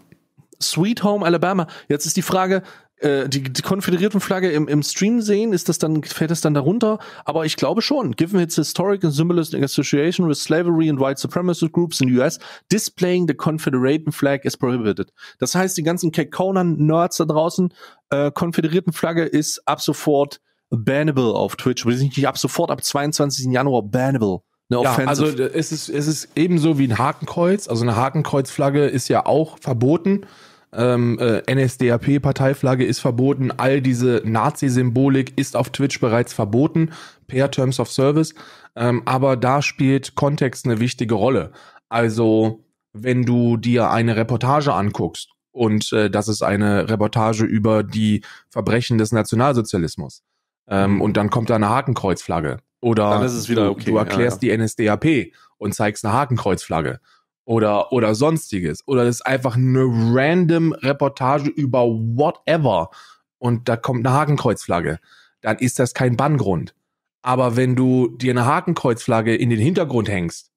Sweet Home Alabama. Jetzt ist die Frage, äh, die, die Konföderiertenflagge im, im Stream sehen? Ist das dann, fällt das dann darunter? Aber ich glaube schon. Given its historic and symbolistic association with slavery and white supremacist groups in the US, displaying the Confederate flag is prohibited. Das heißt, die ganzen Kekonan-Nerds da draußen, äh, Konföderiertenflagge ist ab sofort bannable auf Twitch. Nicht ab sofort, ab 22. Januar bannable. Ne, ja, also äh, es ist, es ist ebenso wie ein Hakenkreuz. Also eine Hakenkreuzflagge ist ja auch verboten ähm, äh, NSDAP-Parteiflagge ist verboten, all diese Nazi-Symbolik ist auf Twitch bereits verboten, per Terms of Service. Ähm, aber da spielt Kontext eine wichtige Rolle. Also, wenn du dir eine Reportage anguckst, und äh, das ist eine Reportage über die Verbrechen des Nationalsozialismus. Ähm, und dann kommt da eine Hakenkreuzflagge. Oder okay, du, erklärst ja, ja. die NSDAP und zeigst eine Hakenkreuzflagge oder, oder sonstiges. Oder das ist einfach eine random Reportage über whatever und da kommt eine Hakenkreuzflagge. Dann ist das kein Banngrund. Aber wenn du dir eine Hakenkreuzflagge in den Hintergrund hängst,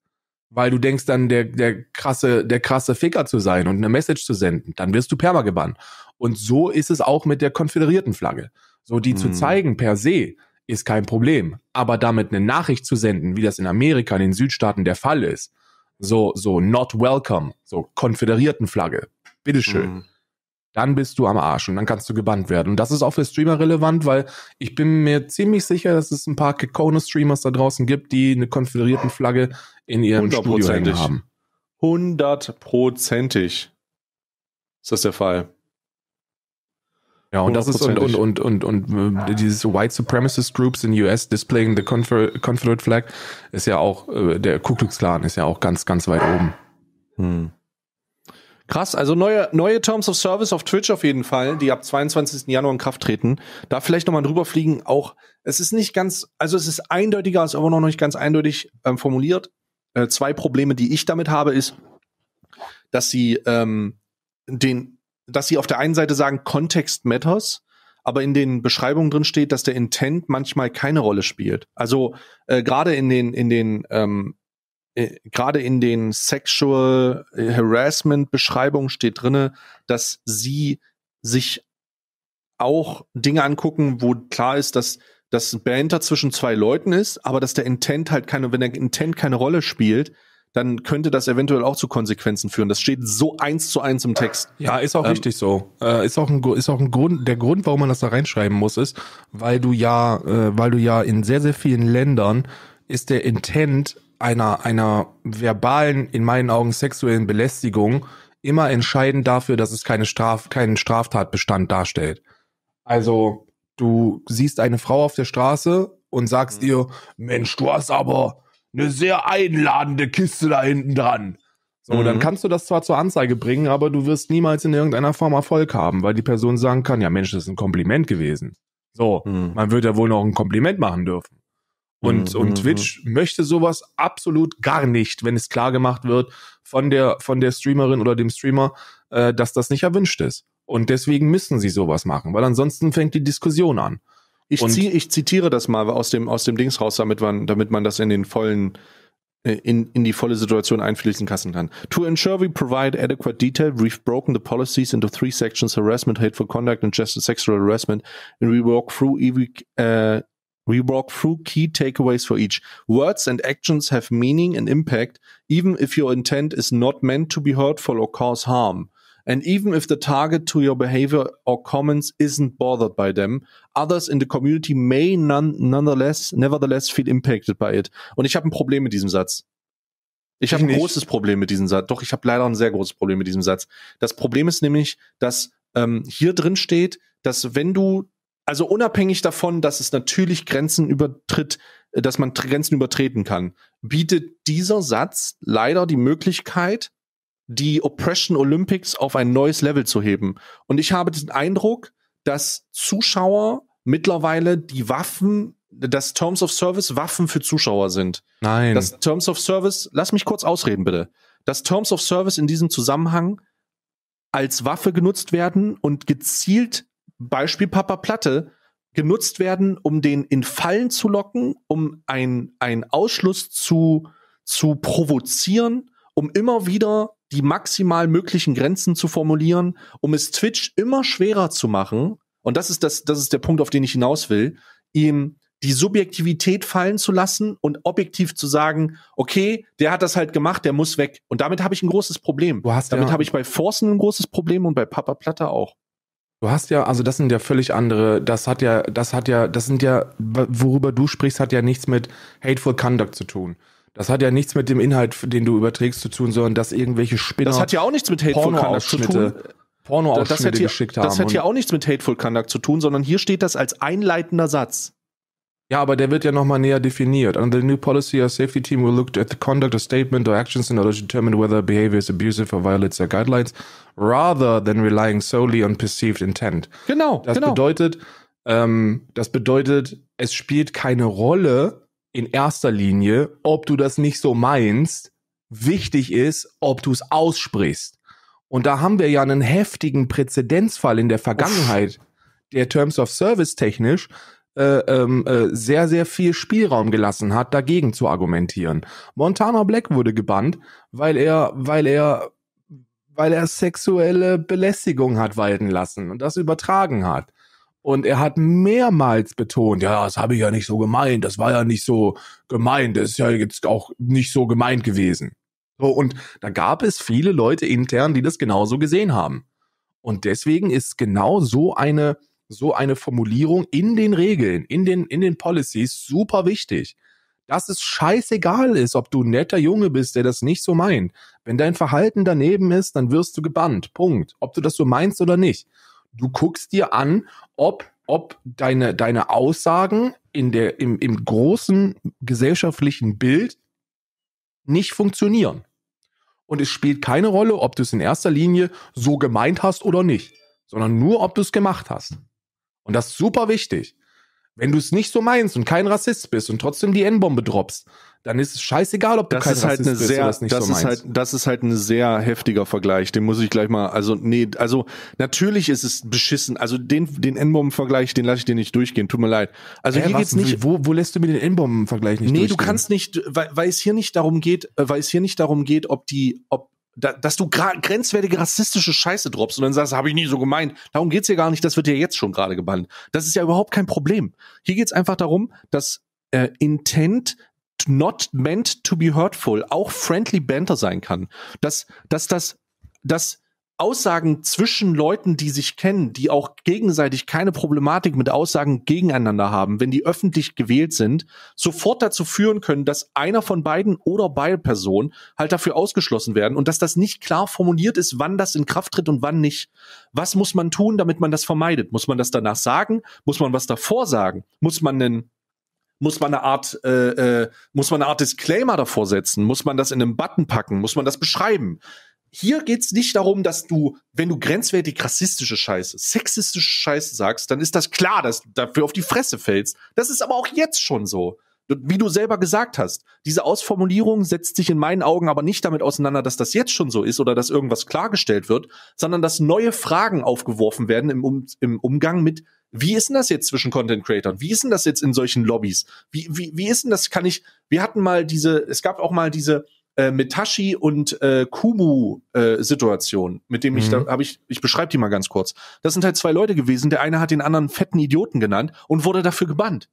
weil du denkst dann der, der krasse, der krasse Ficker zu sein und eine Message zu senden, dann wirst du perma gebannt. Und so ist es auch mit der konföderierten Flagge. So die hm. zu zeigen per se ist kein Problem. Aber damit eine Nachricht zu senden, wie das in Amerika, in den Südstaaten der Fall ist, so, so not welcome, so Konföderiertenflagge, bitteschön. Mhm. Dann bist du am Arsch und dann kannst du gebannt werden. Und das ist auch für Streamer relevant, weil ich bin mir ziemlich sicher, dass es ein paar Kekone-Streamers da draußen gibt, die eine Konföderiertenflagge in ihrem Studio hängen haben. Hundertprozentig ist das der Fall. Ja, und das ist und, und, und, und, äh, und dieses White Supremacist Groups in US displaying the Confederate Flag ist ja auch, äh, der Ku Klux Klan ist ja auch ganz, ganz weit oben. Hm. Krass, also neue, neue Terms of Service auf Twitch auf jeden Fall, die ab 22. Januar in Kraft treten. Da vielleicht nochmal drüber fliegen, auch, es ist nicht ganz, also es ist eindeutiger, ist aber noch nicht ganz eindeutig ähm, formuliert. Äh, zwei Probleme, die ich damit habe, ist, dass sie ähm, den dass sie auf der einen Seite sagen, Kontext matters, aber in den Beschreibungen drin steht, dass der Intent manchmal keine Rolle spielt. Also äh, gerade in den in den ähm, äh, gerade in den Sexual Harassment Beschreibungen steht drinne, dass sie sich auch Dinge angucken, wo klar ist, dass das Banter zwischen zwei Leuten ist, aber dass der Intent halt keine, wenn der Intent keine Rolle spielt, dann könnte das eventuell auch zu Konsequenzen führen. Das steht so eins zu eins im Text. Ja, ist auch ähm, richtig so. Äh, ist auch ein ist auch ein Grund. Der Grund, warum man das da reinschreiben muss, ist, weil du ja, äh, weil du ja in sehr sehr vielen Ländern ist der Intent einer einer verbalen, in meinen Augen sexuellen Belästigung immer entscheidend dafür, dass es keine Straf keinen Straftatbestand darstellt. Also du siehst eine Frau auf der Straße und sagst mhm. ihr, Mensch, du hast aber eine sehr einladende Kiste da hinten dran. So, mhm. dann kannst du das zwar zur Anzeige bringen, aber du wirst niemals in irgendeiner Form Erfolg haben, weil die Person sagen kann, ja Mensch, das ist ein Kompliment gewesen. So, mhm. man wird ja wohl noch ein Kompliment machen dürfen. Und, mhm. und mhm, Twitch mhm. möchte sowas absolut gar nicht, wenn es klar gemacht wird von der, von der Streamerin oder dem Streamer, äh, dass das nicht erwünscht ist. Und deswegen müssen sie sowas machen, weil ansonsten fängt die Diskussion an. Ich, zieh, ich zitiere das mal aus dem, aus dem Dings raus, damit man, damit man das in den vollen, äh, in, in die volle Situation einfließen lassen kann. To ensure we provide adequate detail, we've broken the policies into three sections, harassment, hateful conduct and just sexual harassment, and we walk through uh, we walk through key takeaways for each. Words and actions have meaning and impact, even if your intent is not meant to be hurtful or cause harm. And even if the target to your behavior or comments isn't bothered by them, others in the community may none, nonetheless, nevertheless feel impacted by it. Und ich habe ein Problem mit diesem Satz. Ich habe ein nicht. großes Problem mit diesem Satz. Doch, ich habe leider ein sehr großes Problem mit diesem Satz. Das Problem ist nämlich, dass ähm, hier drin steht, dass wenn du, also unabhängig davon, dass es natürlich Grenzen übertritt, dass man Grenzen übertreten kann, bietet dieser Satz leider die Möglichkeit, die Oppression Olympics auf ein neues Level zu heben. Und ich habe den Eindruck, dass Zuschauer mittlerweile die Waffen, dass Terms of Service Waffen für Zuschauer sind. Nein. Dass Terms of Service, lass mich kurz ausreden bitte, dass Terms of Service in diesem Zusammenhang als Waffe genutzt werden und gezielt, Beispiel Papa Platte, genutzt werden, um den in Fallen zu locken, um einen Ausschluss zu, zu provozieren, um immer wieder die maximal möglichen Grenzen zu formulieren, um es Twitch immer schwerer zu machen. Und das ist das, das ist der Punkt, auf den ich hinaus will, ihm die Subjektivität fallen zu lassen und objektiv zu sagen, okay, der hat das halt gemacht, der muss weg. Und damit habe ich ein großes Problem. Du hast damit ja, habe ich bei Forcen ein großes Problem und bei Papa Platter auch. Du hast ja, also das sind ja völlig andere, das hat ja, das hat ja, das sind ja, worüber du sprichst, hat ja nichts mit Hateful Conduct zu tun. Das hat ja nichts mit dem Inhalt, den du überträgst, zu tun, sondern dass irgendwelche Spinner. Das hat ja auch nichts mit Hateful Conduct zu tun. Porno das, das hat hier, geschickt haben. Das hat ja auch nichts mit Hateful Conduct zu tun, sondern hier steht das als einleitender Satz. Ja, aber der wird ja nochmal näher definiert. Under the new policy, our safety team will look at the conduct of statement or actions in order to determine whether behavior is abusive or violates their guidelines, rather than relying solely on perceived intent. Genau. Das genau. bedeutet, ähm, das bedeutet, es spielt keine Rolle, in erster Linie, ob du das nicht so meinst, wichtig ist, ob du es aussprichst. Und da haben wir ja einen heftigen Präzedenzfall in der Vergangenheit, Uff. der Terms of Service technisch äh, ähm, äh, sehr, sehr viel Spielraum gelassen hat, dagegen zu argumentieren. Montana Black wurde gebannt, weil er, weil er, weil er sexuelle Belästigung hat walten lassen und das übertragen hat. Und er hat mehrmals betont, ja, das habe ich ja nicht so gemeint, das war ja nicht so gemeint, das ist ja jetzt auch nicht so gemeint gewesen. So, und da gab es viele Leute intern, die das genauso gesehen haben. Und deswegen ist genau so eine, so eine Formulierung in den Regeln, in den, in den Policies super wichtig. Dass es scheißegal ist, ob du ein netter Junge bist, der das nicht so meint. Wenn dein Verhalten daneben ist, dann wirst du gebannt. Punkt. Ob du das so meinst oder nicht du guckst dir an, ob, ob deine, deine Aussagen in der, im, im großen gesellschaftlichen Bild nicht funktionieren. Und es spielt keine Rolle, ob du es in erster Linie so gemeint hast oder nicht, sondern nur, ob du es gemacht hast. Und das ist super wichtig. Wenn du es nicht so meinst und kein Rassist bist und trotzdem die N-Bombe droppst, dann ist es scheißegal, ob du das kein ist halt Rassist halt eine bist sehr, das nicht das so ist halt meinst. Halt, das ist halt ein sehr heftiger Vergleich. Den muss ich gleich mal, also nee, also natürlich ist es beschissen. Also den den N-Bomben-Vergleich, den lasse ich dir nicht durchgehen. Tut mir leid. Also äh, hier geht's nicht. Wo, wo lässt du mir den N-Bomben-Vergleich nicht nee, durchgehen? Nee, du kannst nicht, weil, weil es hier nicht darum geht, äh, weil es hier nicht darum geht, ob die, ob da, dass du grenzwertige rassistische Scheiße droppst und dann sagst, habe ich nie so gemeint. Darum geht's ja gar nicht, das wird ja jetzt schon gerade gebannt. Das ist ja überhaupt kein Problem. Hier geht's einfach darum, dass äh, Intent not meant to be hurtful auch friendly banter sein kann. Dass, dass dass, dass Aussagen zwischen Leuten, die sich kennen, die auch gegenseitig keine Problematik mit Aussagen gegeneinander haben, wenn die öffentlich gewählt sind, sofort dazu führen können, dass einer von beiden oder beide Personen halt dafür ausgeschlossen werden und dass das nicht klar formuliert ist, wann das in Kraft tritt und wann nicht. Was muss man tun, damit man das vermeidet? Muss man das danach sagen? Muss man was davor sagen? Muss man einen muss man eine Art äh, äh, muss man eine Art Disclaimer davor setzen? Muss man das in einem Button packen? Muss man das beschreiben? hier geht's nicht darum, dass du, wenn du grenzwertig rassistische Scheiße, sexistische Scheiße sagst, dann ist das klar, dass du dafür auf die Fresse fällst. Das ist aber auch jetzt schon so. Wie du selber gesagt hast, diese Ausformulierung setzt sich in meinen Augen aber nicht damit auseinander, dass das jetzt schon so ist oder dass irgendwas klargestellt wird, sondern dass neue Fragen aufgeworfen werden im, um im Umgang mit wie ist denn das jetzt zwischen Content Creatern? Wie ist denn das jetzt in solchen Lobbys? Wie, wie, wie ist denn das? Kann ich, wir hatten mal diese, es gab auch mal diese äh, Metashi und äh, Kumu äh, Situation, mit dem mhm. ich da mhm. habe ich ich beschreibe die mal ganz kurz. Das sind halt zwei Leute gewesen, der eine hat den anderen fetten Idioten genannt und wurde dafür gebannt.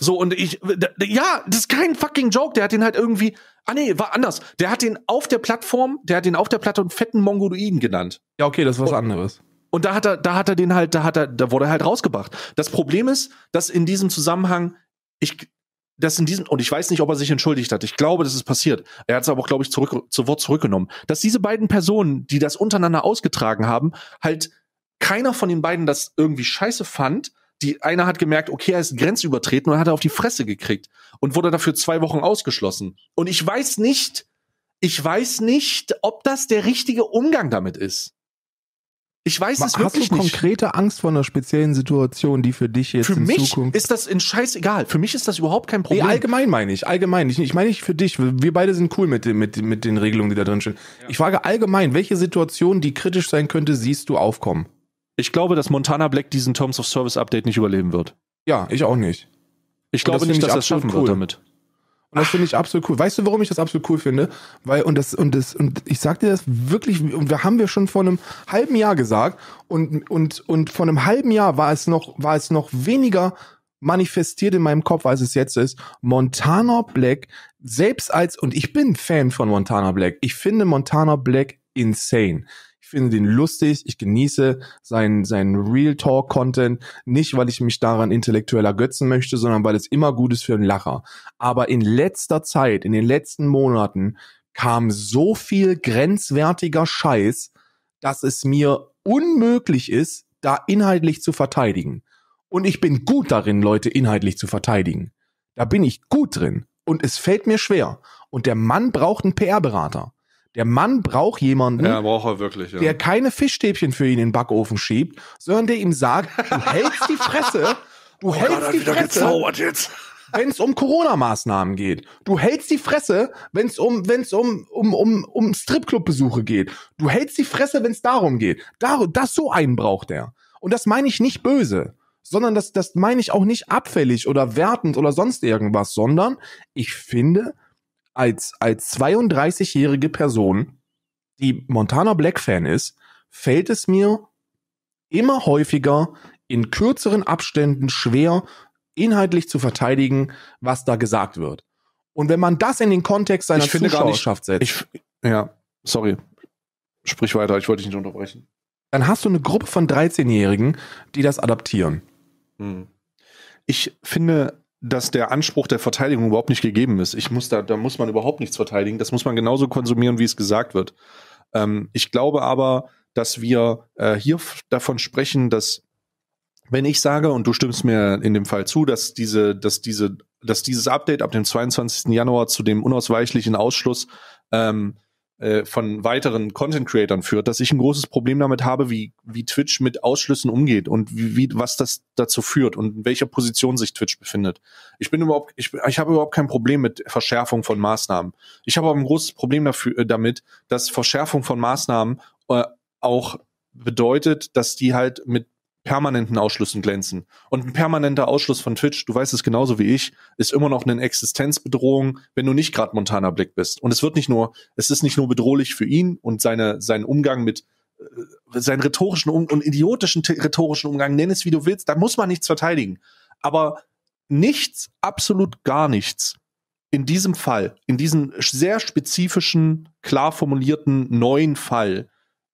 So und ich ja, das ist kein fucking Joke, der hat den halt irgendwie Ah nee, war anders. Der hat den auf der Plattform, der hat den auf der Plattform fetten Mongoloiden genannt. Ja, okay, das ist was und, anderes. Und da hat er da hat er den halt da hat er da wurde er halt rausgebracht. Das Problem ist, dass in diesem Zusammenhang ich dass in diesem, und ich weiß nicht, ob er sich entschuldigt hat. Ich glaube, das ist passiert. Er hat es aber auch, glaube ich, zurück, zu Wort zurückgenommen. Dass diese beiden Personen, die das untereinander ausgetragen haben, halt keiner von den beiden das irgendwie scheiße fand. Die einer hat gemerkt, okay, er ist grenzübertreten und hat er auf die Fresse gekriegt und wurde dafür zwei Wochen ausgeschlossen. Und ich weiß nicht, ich weiß nicht, ob das der richtige Umgang damit ist. Ich weiß es wirklich nicht. Hast du konkrete nicht. Angst vor einer speziellen Situation, die für dich jetzt für in Zukunft... Für mich ist das in Scheiß egal. Für mich ist das überhaupt kein Problem. Nee, allgemein meine ich, allgemein. Ich, ich meine nicht für dich. Wir beide sind cool mit, mit, mit den Regelungen, die da drin stehen. Ja. Ich frage allgemein, welche Situation, die kritisch sein könnte, siehst du aufkommen? Ich glaube, dass Montana Black diesen Terms of Service Update nicht überleben wird. Ja, ich auch nicht. Ich glaube das nicht, dass er es schaffen cool. wird damit. Und das finde ich absolut cool. Weißt du, warum ich das absolut cool finde? Weil, und das, und das, und ich sag dir das wirklich, und wir haben wir schon vor einem halben Jahr gesagt, und, und, und vor einem halben Jahr war es noch, war es noch weniger manifestiert in meinem Kopf, als es jetzt ist. Montana Black, selbst als, und ich bin Fan von Montana Black, ich finde Montana Black insane finde den lustig, ich genieße seinen, seinen Real Talk Content, nicht weil ich mich daran intellektuell ergötzen möchte, sondern weil es immer gut ist für einen Lacher. Aber in letzter Zeit, in den letzten Monaten kam so viel grenzwertiger Scheiß, dass es mir unmöglich ist, da inhaltlich zu verteidigen. Und ich bin gut darin, Leute inhaltlich zu verteidigen. Da bin ich gut drin. Und es fällt mir schwer. Und der Mann braucht einen PR-Berater. Der Mann braucht jemanden, ja, braucht er wirklich, ja. der keine Fischstäbchen für ihn in den Backofen schiebt, sondern der ihm sagt, du hältst die Fresse, du oh hältst die Fresse. Wenn es um Corona-Maßnahmen geht, du hältst die Fresse, wenn es um wenn's um um um um Stripclub-Besuche geht, du hältst die Fresse, wenn es darum geht. Darum, das so einen braucht er. Und das meine ich nicht böse sondern das, das meine ich auch nicht abfällig oder wertend oder sonst irgendwas, sondern ich finde, als, als 32-jährige Person, die Montana Black Fan ist, fällt es mir immer häufiger in kürzeren Abständen schwer, inhaltlich zu verteidigen, was da gesagt wird. Und wenn man das in den Kontext seiner ich finde Zuschauerschaft gar nicht, setzt. Ich, ja, sorry. Sprich weiter, ich wollte dich nicht unterbrechen. Dann hast du eine Gruppe von 13-Jährigen, die das adaptieren. Hm. Ich finde, dass der Anspruch der Verteidigung überhaupt nicht gegeben ist. Ich muss da, da muss man überhaupt nichts verteidigen. Das muss man genauso konsumieren, wie es gesagt wird. Ähm, ich glaube aber, dass wir äh, hier davon sprechen, dass wenn ich sage, und du stimmst mir in dem Fall zu, dass diese, dass diese, dass dieses Update ab dem 22. Januar zu dem unausweichlichen Ausschluss ähm, äh, von weiteren Content-Creatern führt, dass ich ein großes Problem damit habe, wie, wie Twitch mit Ausschlüssen umgeht und wie, wie, was das dazu führt und in welcher Position sich Twitch befindet. Ich bin überhaupt, ich, ich habe überhaupt kein Problem mit Verschärfung von Maßnahmen. Ich habe aber ein großes Problem dafür, äh, damit, dass Verschärfung von Maßnahmen äh, auch bedeutet, dass die halt mit permanenten Ausschlüssen glänzen. Und ein permanenter Ausschluss von Twitch, du weißt es genauso wie ich, ist immer noch eine Existenzbedrohung, wenn du nicht gerade Montana Blick bist. Und es wird nicht nur, es ist nicht nur bedrohlich für ihn und seine, seinen Umgang mit äh, seinen rhetorischen um und idiotischen rhetorischen Umgang, nenn es wie du willst, da muss man nichts verteidigen. Aber nichts, absolut gar nichts in diesem Fall, in diesem sehr spezifischen, klar formulierten neuen Fall,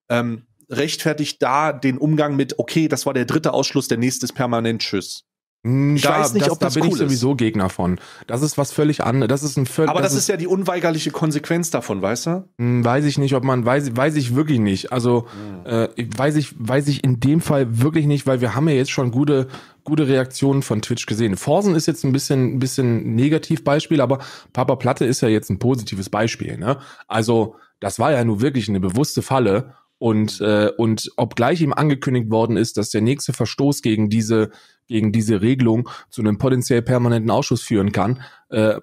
ähm, rechtfertigt da den Umgang mit, okay, das war der dritte Ausschluss, der nächste ist permanent Tschüss. Hm, ich da, weiß nicht, das, ob das da bin cool ich sowieso ist. Gegner von. Das ist was völlig anderes. Das ist ein völlig. Aber das, das ist, ist, ja die unweigerliche Konsequenz davon, weißt du? Hm, weiß ich nicht, ob man weiß, weiß ich wirklich nicht. Also mhm. äh, weiß ich, weiß ich in dem Fall wirklich nicht, weil wir haben ja jetzt schon gute, gute Reaktionen von Twitch gesehen. Forsen ist jetzt ein bisschen, ein bisschen Negativbeispiel, aber Papa Platte ist ja jetzt ein positives Beispiel. Ne? Also das war ja nur wirklich eine bewusste Falle und, mhm. äh, und obgleich ihm angekündigt worden ist, dass der nächste Verstoß gegen diese, gegen diese Regelung zu einem potenziell permanenten Ausschuss führen kann, äh,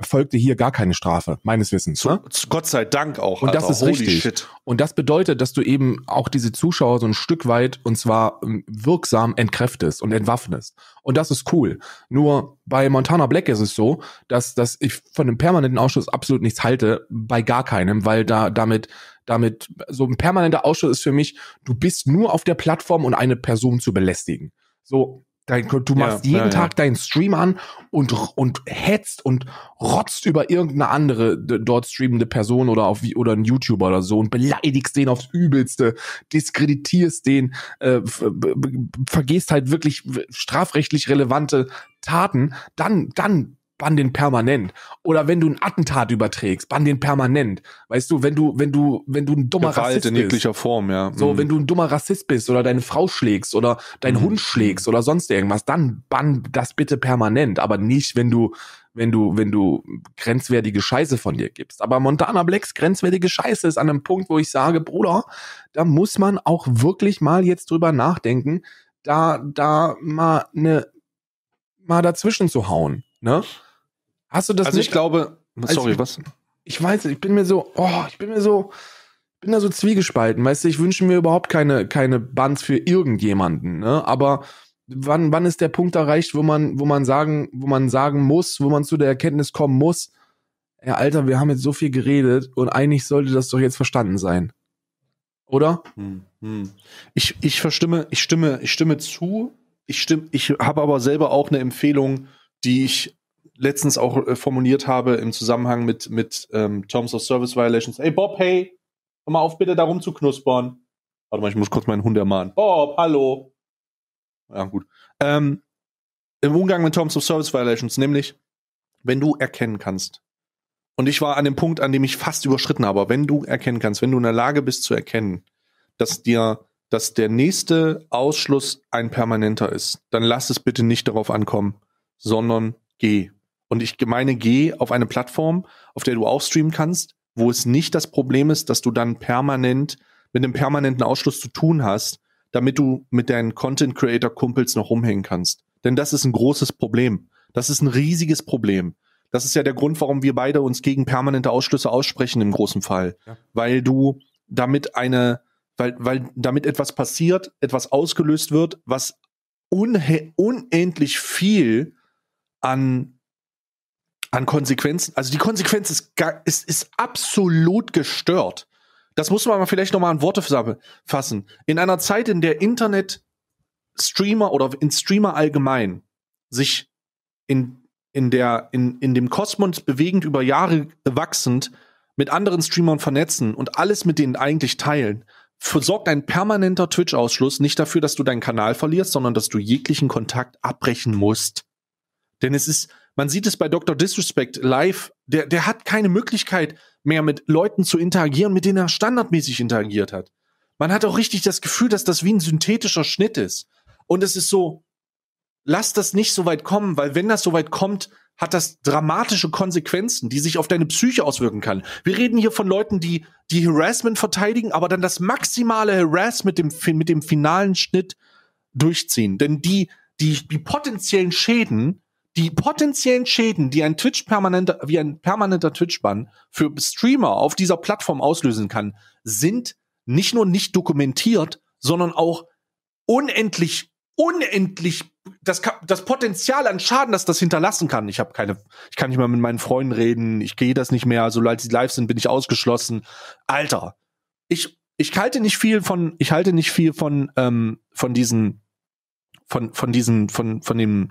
folgte hier gar keine Strafe, meines Wissens. Ne? Gott sei Dank auch. Und Alter, das ist richtig. Shit. Und das bedeutet, dass du eben auch diese Zuschauer so ein Stück weit und zwar ähm, wirksam entkräftest und entwaffnest. Und das ist cool. Nur bei Montana Black ist es so, dass, dass ich von einem permanenten Ausschuss absolut nichts halte, bei gar keinem, weil da damit damit, so ein permanenter Ausschuss ist für mich, du bist nur auf der Plattform, um eine Person zu belästigen. So, Dein, du machst ja, jeden ja, Tag ja. deinen Stream an und, und hetzt und rotzt über irgendeine andere dort streamende Person oder auf oder einen YouTuber oder so und beleidigst den aufs Übelste, diskreditierst den, äh, vergehst halt wirklich strafrechtlich relevante Taten, dann, dann bann den permanent. Oder wenn du ein Attentat überträgst, bann den permanent. Weißt du, wenn du, wenn du, wenn du ein dummer Gewalt Rassist in jeglicher bist, Form, ja. Mhm. So, wenn du ein dummer Rassist bist oder deine Frau schlägst oder deinen mhm. Hund schlägst oder sonst irgendwas, dann bann das bitte permanent. Aber nicht, wenn du, wenn du, wenn du grenzwertige Scheiße von dir gibst. Aber Montana Blacks grenzwertige Scheiße ist an einem Punkt, wo ich sage, Bruder, da muss man auch wirklich mal jetzt drüber nachdenken, da, da mal eine, mal dazwischen zu hauen, ne? Hast du das also nicht? Ich glaube, sorry, also, was? Ich weiß, ich bin mir so, oh, ich bin mir so, bin da so zwiegespalten, weißt du, ich wünsche mir überhaupt keine, keine Bands für irgendjemanden, ne? Aber wann, wann ist der Punkt erreicht, wo man, wo man sagen, wo man sagen muss, wo man zu der Erkenntnis kommen muss, ja, Alter, wir haben jetzt so viel geredet und eigentlich sollte das doch jetzt verstanden sein. Oder? Hm, hm. Ich, ich verstimme, ich stimme, ich stimme zu. Ich stimme, ich habe aber selber auch eine Empfehlung, die ich letztens auch äh, formuliert habe im Zusammenhang mit, mit ähm, Terms of Service Violations. Ey, Bob, hey, hör mal auf, bitte darum zu knuspern. Warte mal, ich muss kurz meinen Hund ermahnen. Bob, hallo. Ja, gut. Ähm, Im Umgang mit Terms of Service Violations, nämlich, wenn du erkennen kannst, und ich war an dem Punkt, an dem ich fast überschritten habe, wenn du erkennen kannst, wenn du in der Lage bist zu erkennen, dass dir, dass der nächste Ausschluss ein permanenter ist, dann lass es bitte nicht darauf ankommen, sondern geh. Und ich meine, geh auf eine Plattform, auf der du auch streamen kannst, wo es nicht das Problem ist, dass du dann permanent mit einem permanenten Ausschluss zu tun hast, damit du mit deinen Content Creator Kumpels noch rumhängen kannst. Denn das ist ein großes Problem. Das ist ein riesiges Problem. Das ist ja der Grund, warum wir beide uns gegen permanente Ausschlüsse aussprechen im großen Fall, ja. weil du damit eine weil weil damit etwas passiert, etwas ausgelöst wird, was unendlich viel an an Konsequenzen, also die Konsequenz ist, ist, ist absolut gestört. Das muss man aber vielleicht nochmal in Worte fassen. In einer Zeit, in der Internet-Streamer oder in Streamer allgemein sich in, in, der, in, in dem Kosmos bewegend über Jahre wachsend mit anderen Streamern vernetzen und alles mit denen eigentlich teilen, sorgt ein permanenter Twitch-Ausschluss nicht dafür, dass du deinen Kanal verlierst, sondern dass du jeglichen Kontakt abbrechen musst. Denn es ist, man sieht es bei Dr. Disrespect live. Der, der hat keine Möglichkeit mehr mit Leuten zu interagieren, mit denen er standardmäßig interagiert hat. Man hat auch richtig das Gefühl, dass das wie ein synthetischer Schnitt ist. Und es ist so, lass das nicht so weit kommen, weil wenn das so weit kommt, hat das dramatische Konsequenzen, die sich auf deine Psyche auswirken kann. Wir reden hier von Leuten, die die Harassment verteidigen, aber dann das maximale Harass mit dem mit dem finalen Schnitt durchziehen, denn die die die potenziellen Schäden die potenziellen Schäden, die ein Twitch permanenter, wie ein permanenter Twitch-Bann für Streamer auf dieser Plattform auslösen kann, sind nicht nur nicht dokumentiert, sondern auch unendlich, unendlich das, das Potenzial an Schaden, dass das hinterlassen kann. Ich habe keine, ich kann nicht mehr mit meinen Freunden reden, ich gehe das nicht mehr, sobald also sie live sind, bin ich ausgeschlossen. Alter, ich, ich halte nicht viel von, ich halte nicht viel von, ähm, von diesen, von, von diesen, von, von dem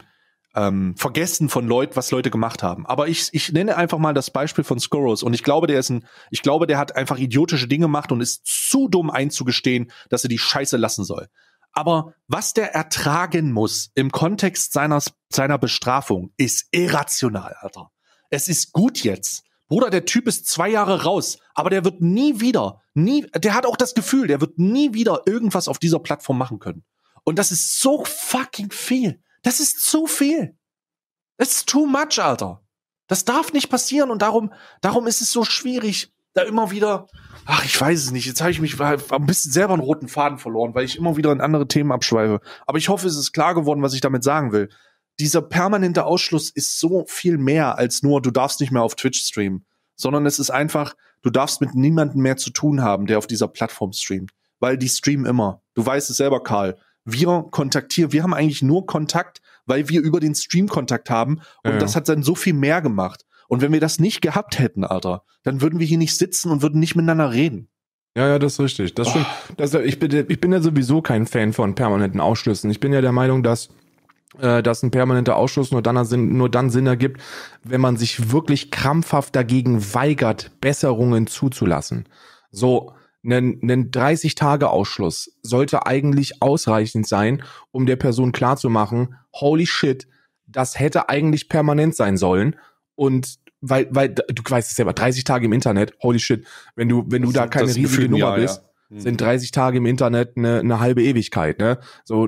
ähm, Vergessen von Leuten, was Leute gemacht haben. Aber ich, ich nenne einfach mal das Beispiel von Scoros und ich glaube, der ist ein, ich glaube, der hat einfach idiotische Dinge gemacht und ist zu dumm einzugestehen, dass er die Scheiße lassen soll. Aber was der ertragen muss im Kontext seiner, seiner Bestrafung, ist irrational, Alter. Es ist gut jetzt. Bruder, der Typ ist zwei Jahre raus, aber der wird nie wieder, nie, der hat auch das Gefühl, der wird nie wieder irgendwas auf dieser Plattform machen können. Und das ist so fucking viel. Das ist zu viel. Das ist too much, Alter. Das darf nicht passieren und darum, darum ist es so schwierig, da immer wieder, ach, ich weiß es nicht, jetzt habe ich mich ein bisschen selber einen roten Faden verloren, weil ich immer wieder in andere Themen abschweife. Aber ich hoffe, es ist klar geworden, was ich damit sagen will. Dieser permanente Ausschluss ist so viel mehr als nur, du darfst nicht mehr auf Twitch streamen, sondern es ist einfach, du darfst mit niemandem mehr zu tun haben, der auf dieser Plattform streamt, weil die streamen immer. Du weißt es selber, Karl wir kontaktieren, wir haben eigentlich nur Kontakt, weil wir über den Stream Kontakt haben und ja. das hat dann so viel mehr gemacht. Und wenn wir das nicht gehabt hätten, Alter, dann würden wir hier nicht sitzen und würden nicht miteinander reden. Ja, ja, das ist richtig. Das stimmt. Das, ich, bin, ich bin ja sowieso kein Fan von permanenten Ausschlüssen. Ich bin ja der Meinung, dass äh, dass ein permanenter Ausschluss nur dann, nur dann Sinn ergibt, wenn man sich wirklich krampfhaft dagegen weigert, Besserungen zuzulassen. So, ein, ein 30-Tage-Ausschluss sollte eigentlich ausreichend sein, um der Person klarzumachen, holy shit, das hätte eigentlich permanent sein sollen. Und weil, weil, du weißt es selber, 30 Tage im Internet, holy shit, wenn du, wenn du das, da keine riesige Gefühl, Nummer ja, bist, ja. sind 30 mhm. Tage im Internet eine, eine halbe Ewigkeit, ne? So,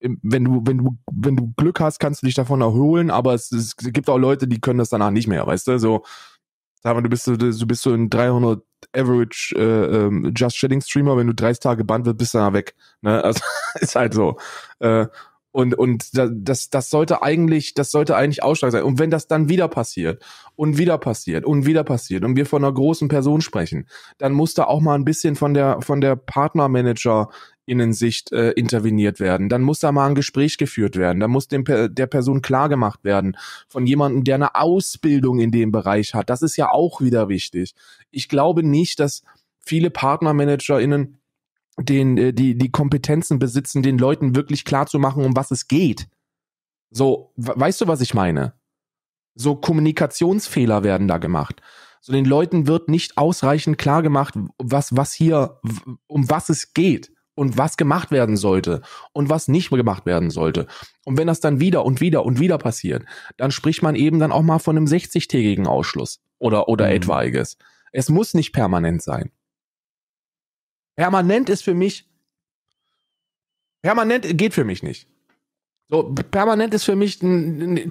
wenn du, wenn du, wenn du Glück hast, kannst du dich davon erholen, aber es, es gibt auch Leute, die können das danach nicht mehr, weißt du? So, sag mal, du bist, so, du bist so in 300 Average äh, ähm, Just Shedding Streamer, wenn du 30 Tage bannt wirst, bist du da weg. Ne? Also ist halt so. Äh, und und das das sollte eigentlich das sollte eigentlich Ausschlag sein. Und wenn das dann wieder passiert und wieder passiert und wieder passiert und wir von einer großen Person sprechen, dann muss da auch mal ein bisschen von der von der Partnermanager Innensicht äh, interveniert werden. Dann muss da mal ein Gespräch geführt werden. Dann muss dem, der Person klargemacht werden von jemandem, der eine Ausbildung in dem Bereich hat. Das ist ja auch wieder wichtig. Ich glaube nicht, dass viele PartnermanagerInnen den, äh, die, die Kompetenzen besitzen, den Leuten wirklich klar zu machen, um was es geht. So, weißt du, was ich meine? So Kommunikationsfehler werden da gemacht. So den Leuten wird nicht ausreichend klargemacht, was, was hier, um was es geht und was gemacht werden sollte und was nicht gemacht werden sollte. Und wenn das dann wieder und wieder und wieder passiert, dann spricht man eben dann auch mal von einem 60-tägigen Ausschluss oder, oder mhm. etwaiges. Es muss nicht permanent sein. Permanent ist für mich, permanent geht für mich nicht. So, permanent ist für mich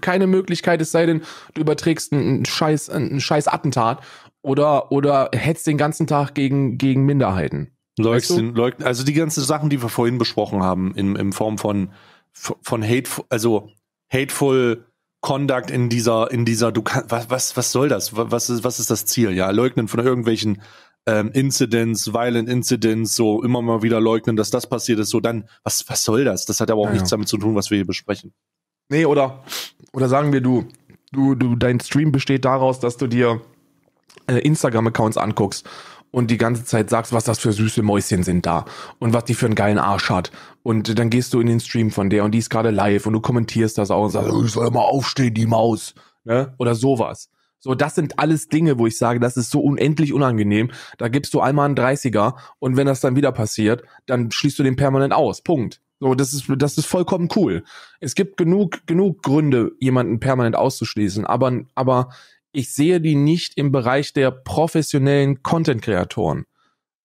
keine Möglichkeit, es sei denn, du überträgst einen scheiß, einen scheiß Attentat oder, oder hetzt den ganzen Tag gegen, gegen Minderheiten. Leugnen, leugnen, also die ganzen Sachen, die wir vorhin besprochen haben, in, in Form von, von hateful, also hateful Conduct in dieser, in dieser, du kann, was, was, was soll das? Was ist, was ist das Ziel? Ja, leugnen von irgendwelchen ähm, Incidents, Violent Incidents, so immer mal wieder leugnen, dass das passiert ist, so dann, was, was soll das? Das hat aber auch ja, nichts damit zu tun, was wir hier besprechen. Nee, oder, oder sagen wir, du, du, du, dein Stream besteht daraus, dass du dir äh, Instagram-Accounts anguckst und die ganze Zeit sagst, was das für süße Mäuschen sind da und was die für einen geilen Arsch hat. Und dann gehst du in den Stream von der und die ist gerade live und du kommentierst das auch und sagst, ich soll mal aufstehen, die Maus. Ne? Oder sowas. So, das sind alles Dinge, wo ich sage, das ist so unendlich unangenehm. Da gibst du einmal einen 30er und wenn das dann wieder passiert, dann schließt du den permanent aus. Punkt. So, das ist, das ist vollkommen cool. Es gibt genug, genug Gründe, jemanden permanent auszuschließen, aber, aber ich sehe die nicht im Bereich der professionellen Content-Kreatoren.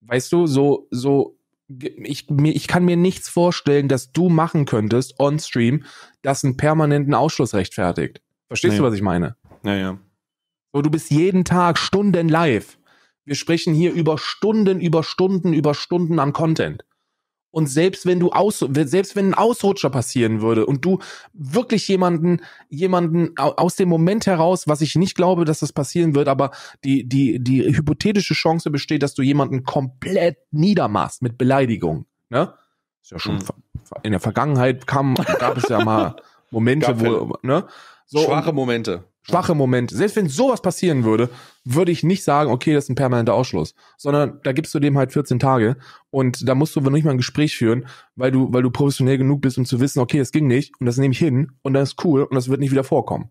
Weißt du, so, so, ich, mir, ich kann mir nichts vorstellen, dass du machen könntest on Stream, das einen permanenten Ausschluss rechtfertigt. Verstehst naja. du, was ich meine? Naja. So, du bist jeden Tag Stunden live. Wir sprechen hier über Stunden, über Stunden, über Stunden an Content. Und selbst wenn du aus, selbst wenn ein Ausrutscher passieren würde und du wirklich jemanden, jemanden aus dem Moment heraus, was ich nicht glaube, dass das passieren wird, aber die, die, die hypothetische Chance besteht, dass du jemanden komplett niedermachst mit Beleidigung, ne? Ist ja schon, mhm. in der Vergangenheit kam, gab es ja mal Momente, wo, ne? So, schwache Momente schwache Moment. Selbst wenn sowas passieren würde, würde ich nicht sagen, okay, das ist ein permanenter Ausschluss, sondern da gibst du dem halt 14 Tage und da musst du nicht mal ein Gespräch führen, weil du, weil du professionell genug bist, um zu wissen, okay, das ging nicht und das nehme ich hin und das ist cool und das wird nicht wieder vorkommen.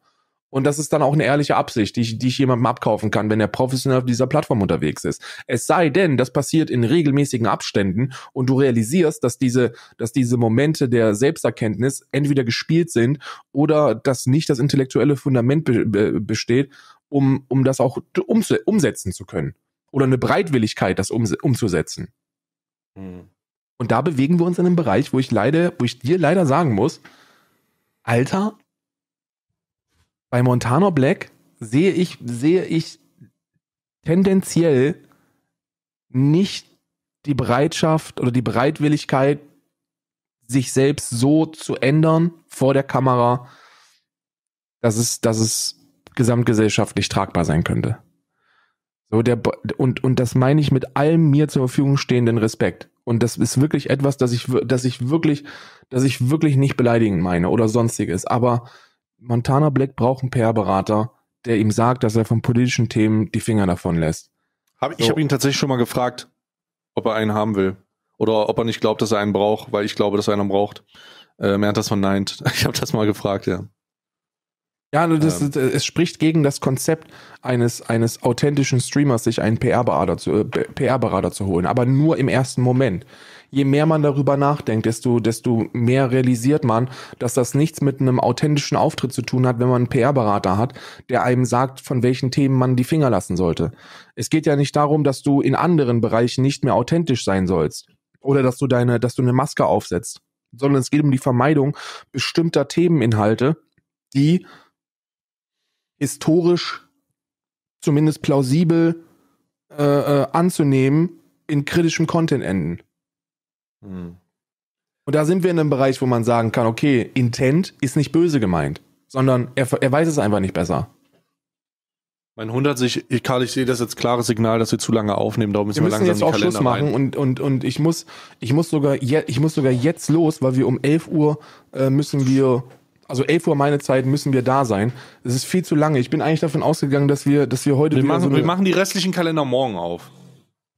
Und das ist dann auch eine ehrliche Absicht, die ich, die ich jemandem abkaufen kann, wenn er professionell auf dieser Plattform unterwegs ist. Es sei denn, das passiert in regelmäßigen Abständen und du realisierst, dass diese, dass diese Momente der Selbsterkenntnis entweder gespielt sind oder dass nicht das intellektuelle Fundament be besteht, um, um das auch um, umsetzen zu können. Oder eine Breitwilligkeit, das um, umzusetzen. Hm. Und da bewegen wir uns in einem Bereich, wo ich leider, wo ich dir leider sagen muss, Alter, bei Montana Black sehe ich, sehe ich tendenziell nicht die Bereitschaft oder die Bereitwilligkeit, sich selbst so zu ändern vor der Kamera, dass es, dass es gesamtgesellschaftlich tragbar sein könnte. So der, und, und das meine ich mit allem mir zur Verfügung stehenden Respekt. Und das ist wirklich etwas, das ich, dass ich wirklich, dass ich wirklich nicht beleidigend meine oder sonstiges. Aber Montana Black braucht einen PR-Berater, der ihm sagt, dass er von politischen Themen die Finger davon lässt. Hab, so. Ich habe ihn tatsächlich schon mal gefragt, ob er einen haben will. Oder ob er nicht glaubt, dass er einen braucht, weil ich glaube, dass er einen braucht. Ähm, er hat das verneint. Ich habe das mal gefragt, ja. Ja, also das, ähm. Äh, es spricht gegen das Konzept eines, eines authentischen Streamers, sich einen PR-Berater zu, äh, PR zu holen, aber nur im ersten Moment je mehr man darüber nachdenkt, desto, desto mehr realisiert man, dass das nichts mit einem authentischen Auftritt zu tun hat, wenn man einen PR-Berater hat, der einem sagt, von welchen Themen man die Finger lassen sollte. Es geht ja nicht darum, dass du in anderen Bereichen nicht mehr authentisch sein sollst oder dass du deine, dass du eine Maske aufsetzt, sondern es geht um die Vermeidung bestimmter Themeninhalte, die historisch zumindest plausibel äh, äh anzunehmen in kritischem Content enden. Mhm. Und da sind wir in einem Bereich, wo man sagen kann, okay, Intent ist nicht böse gemeint, sondern er, er weiß es einfach nicht besser. Mein Hund hat sich, ich, Karl, ich sehe das jetzt klares Signal, dass wir zu lange aufnehmen, darum müssen wir, wir langsam jetzt auch Schluss machen und, und, und ich muss, ich muss sogar, je, ich muss sogar jetzt los, weil wir um 11 Uhr äh, müssen wir, also 11 Uhr meine Zeit müssen wir da sein. Es ist viel zu lange. Ich bin eigentlich davon ausgegangen, dass wir, dass wir heute, wir machen, so wir machen die restlichen Kalender morgen auf.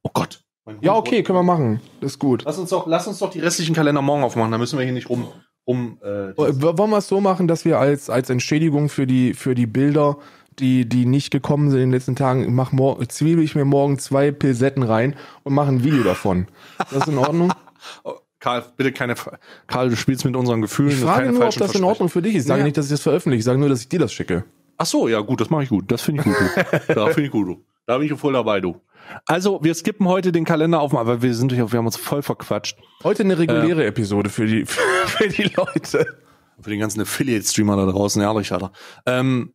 Oh Gott ja, okay, können wir machen. Das ist gut. Lass uns doch, lass uns doch die restlichen Kalender morgen aufmachen, da müssen wir hier nicht rum. rum äh, oh, Wollen wir es so machen, dass wir als, als Entschädigung für die, für die Bilder, die, die nicht gekommen sind in den letzten Tagen, mach morgen, zwiebel ich mir morgen zwei Pilsetten rein und mache ein Video davon. Das ist in Ordnung? Oh, Karl, bitte keine. Karl, du spielst mit unseren Gefühlen. Ich frage nur, ob das in Ordnung für dich ist. Ich sage ja. nicht, dass ich das veröffentliche. Ich sage nur, dass ich dir das schicke. Ach so, ja, gut, das mache ich gut. Das finde ich gut. da finde ich gut. Du. Da bin ich voll dabei, du. Also, wir skippen heute den Kalender auf, aber wir sind durch, wir haben uns voll verquatscht. Heute eine reguläre äh, Episode für die, für die Leute. Für den ganzen Affiliate-Streamer da draußen, ehrlich, Alter. Ähm,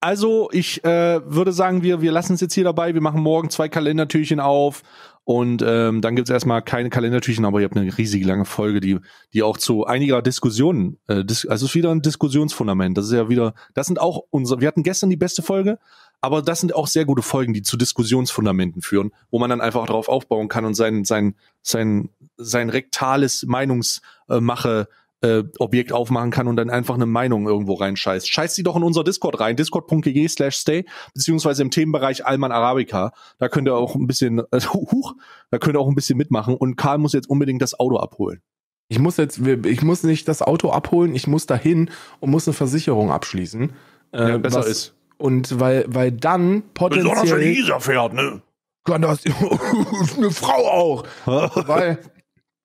also, ich äh, würde sagen, wir, wir lassen es jetzt hier dabei. Wir machen morgen zwei Kalendertürchen auf. Und ähm, dann gibt's erstmal keine Kalendertürchen, aber ihr habt eine riesige lange Folge, die, die auch zu einiger Diskussion, äh, dis also ist wieder ein Diskussionsfundament. Das ist ja wieder, das sind auch unsere, wir hatten gestern die beste Folge, aber das sind auch sehr gute Folgen, die zu Diskussionsfundamenten führen, wo man dann einfach darauf aufbauen kann und sein, sein, sein, sein rektales Meinungsmache äh, äh, Objekt aufmachen kann und dann einfach eine Meinung irgendwo reinscheißt. Scheiß sie doch in unser Discord rein, discord.gg slash stay, beziehungsweise im Themenbereich Alman Arabica. Da könnt ihr auch ein bisschen, äh, huch, da könnt ihr auch ein bisschen mitmachen und Karl muss jetzt unbedingt das Auto abholen. Ich muss jetzt, ich muss nicht das Auto abholen, ich muss dahin und muss eine Versicherung abschließen. Äh, ja, besser was, ist. Und weil, weil dann potenziell. Besonders wenn Isa fährt, ne? Kann das. eine Frau auch. weil,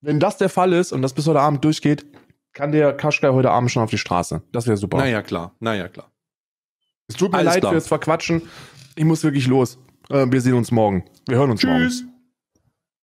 wenn das der Fall ist und das bis heute Abend durchgeht, kann der Kaschkai heute Abend schon auf die Straße. Das wäre super. Naja, klar. Naja, klar. Es tut mir Alles leid klar. fürs Verquatschen. Ich muss wirklich los. Äh, wir sehen uns morgen. Wir hören uns Tschüss. morgen. Tschüss.